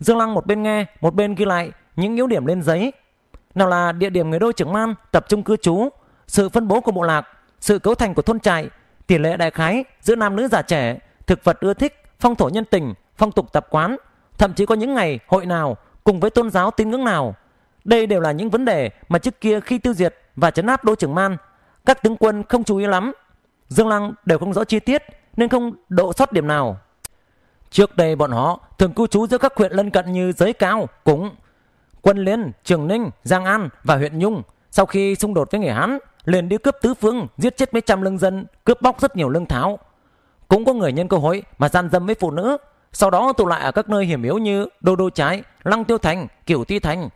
Dương Lăng một bên nghe, một bên ghi lại những yếu điểm lên giấy. Nào là địa điểm người đôi trưởng man tập trung cư trú, sự phân bố của bộ lạc, sự cấu thành của thôn trại, tỷ lệ đại khái giữa nam nữ già trẻ, thực vật ưa thích, phong thổ nhân tình, phong tục tập quán, thậm chí có những ngày hội nào cùng với tôn giáo tín ngưỡng nào. Đây đều là những vấn đề mà trước kia khi tiêu diệt và chấn áp đô trưởng man các tướng quân không chú ý lắm. Dương Lăng đều không rõ chi tiết nên không độ sót điểm nào. Trước đây bọn họ thường cư trú giữa các huyện lân cận như Giới Cao, Cúng, Quân Liên, Trường Ninh, Giang An và huyện Nhung. Sau khi xung đột với người Hán, liền đi cướp tứ phương, giết chết mấy trăm lương dân, cướp bóc rất nhiều lương tháo. Cũng có người nhân cơ hội mà gian dâm với phụ nữ, sau đó tụ lại ở các nơi hiểm yếu như Đô Đô Trái, Lăng Tiêu Thành, Cửu Ti Thành.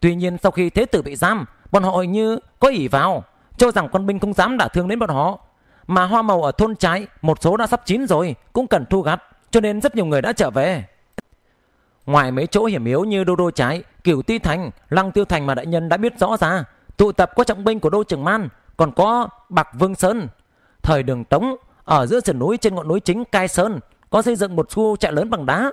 Tuy nhiên sau khi thế tử bị giam, bọn họ như có ỉ vào cho rằng quân binh không dám đả thương đến bọn họ mà hoa màu ở thôn trái một số đã sắp chín rồi cũng cần thu gặt cho nên rất nhiều người đã trở về ngoài mấy chỗ hiểm yếu như đô đô trái cửu ti thành lăng tiêu thành mà đại nhân đã biết rõ ra tụ tập có trọng binh của đô trưởng man còn có bạc vương sơn thời đường tống ở giữa sườn núi trên ngọn núi chính cai sơn có xây dựng một khu trại lớn bằng đá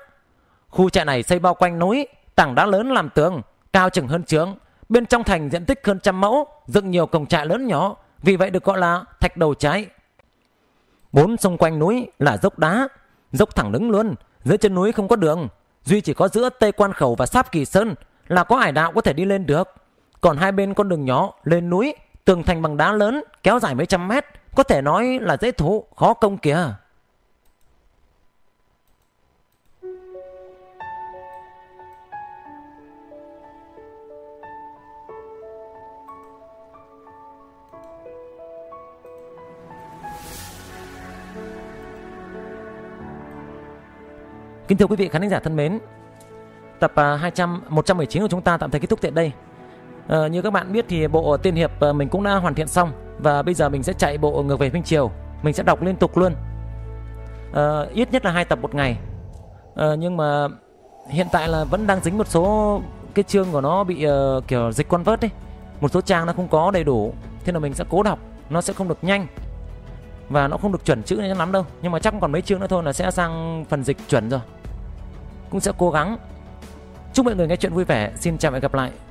khu trại này xây bao quanh núi tảng đá lớn làm tường cao chừng hơn trướng. Bên trong thành diện tích hơn trăm mẫu, dựng nhiều cổng trại lớn nhỏ, vì vậy được gọi là thạch đầu trái. Bốn xung quanh núi là dốc đá, dốc thẳng đứng luôn, dưới chân núi không có đường, duy chỉ có giữa Tây Quan Khẩu và Sáp Kỳ Sơn là có hải đạo có thể đi lên được. Còn hai bên con đường nhỏ lên núi, tường thành bằng đá lớn, kéo dài mấy trăm mét, có thể nói là dễ thủ, khó công kìa. Kính thưa quý vị khán giả thân mến, tập 200 à, 119 của chúng ta tạm thời kết thúc tại đây. À, như các bạn biết thì bộ tiên hiệp ờ, mình cũng đã hoàn thiện xong và bây giờ mình sẽ chạy bộ ngược về Minh Triều. Mình sẽ đọc liên tục luôn. À, ít nhất là hai tập một ngày. À, nhưng mà hiện tại là vẫn đang dính một số cái chương của nó bị uh, kiểu dịch con vớt đi. Một số trang nó không có đầy đủ, thế là mình sẽ cố đọc, nó sẽ không được nhanh và nó không được chuẩn chữ lắm đâu nhưng mà chắc còn mấy chương nữa thôi là sẽ sang phần dịch chuẩn rồi cũng sẽ cố gắng chúc mọi người nghe chuyện vui vẻ xin chào và hẹn gặp lại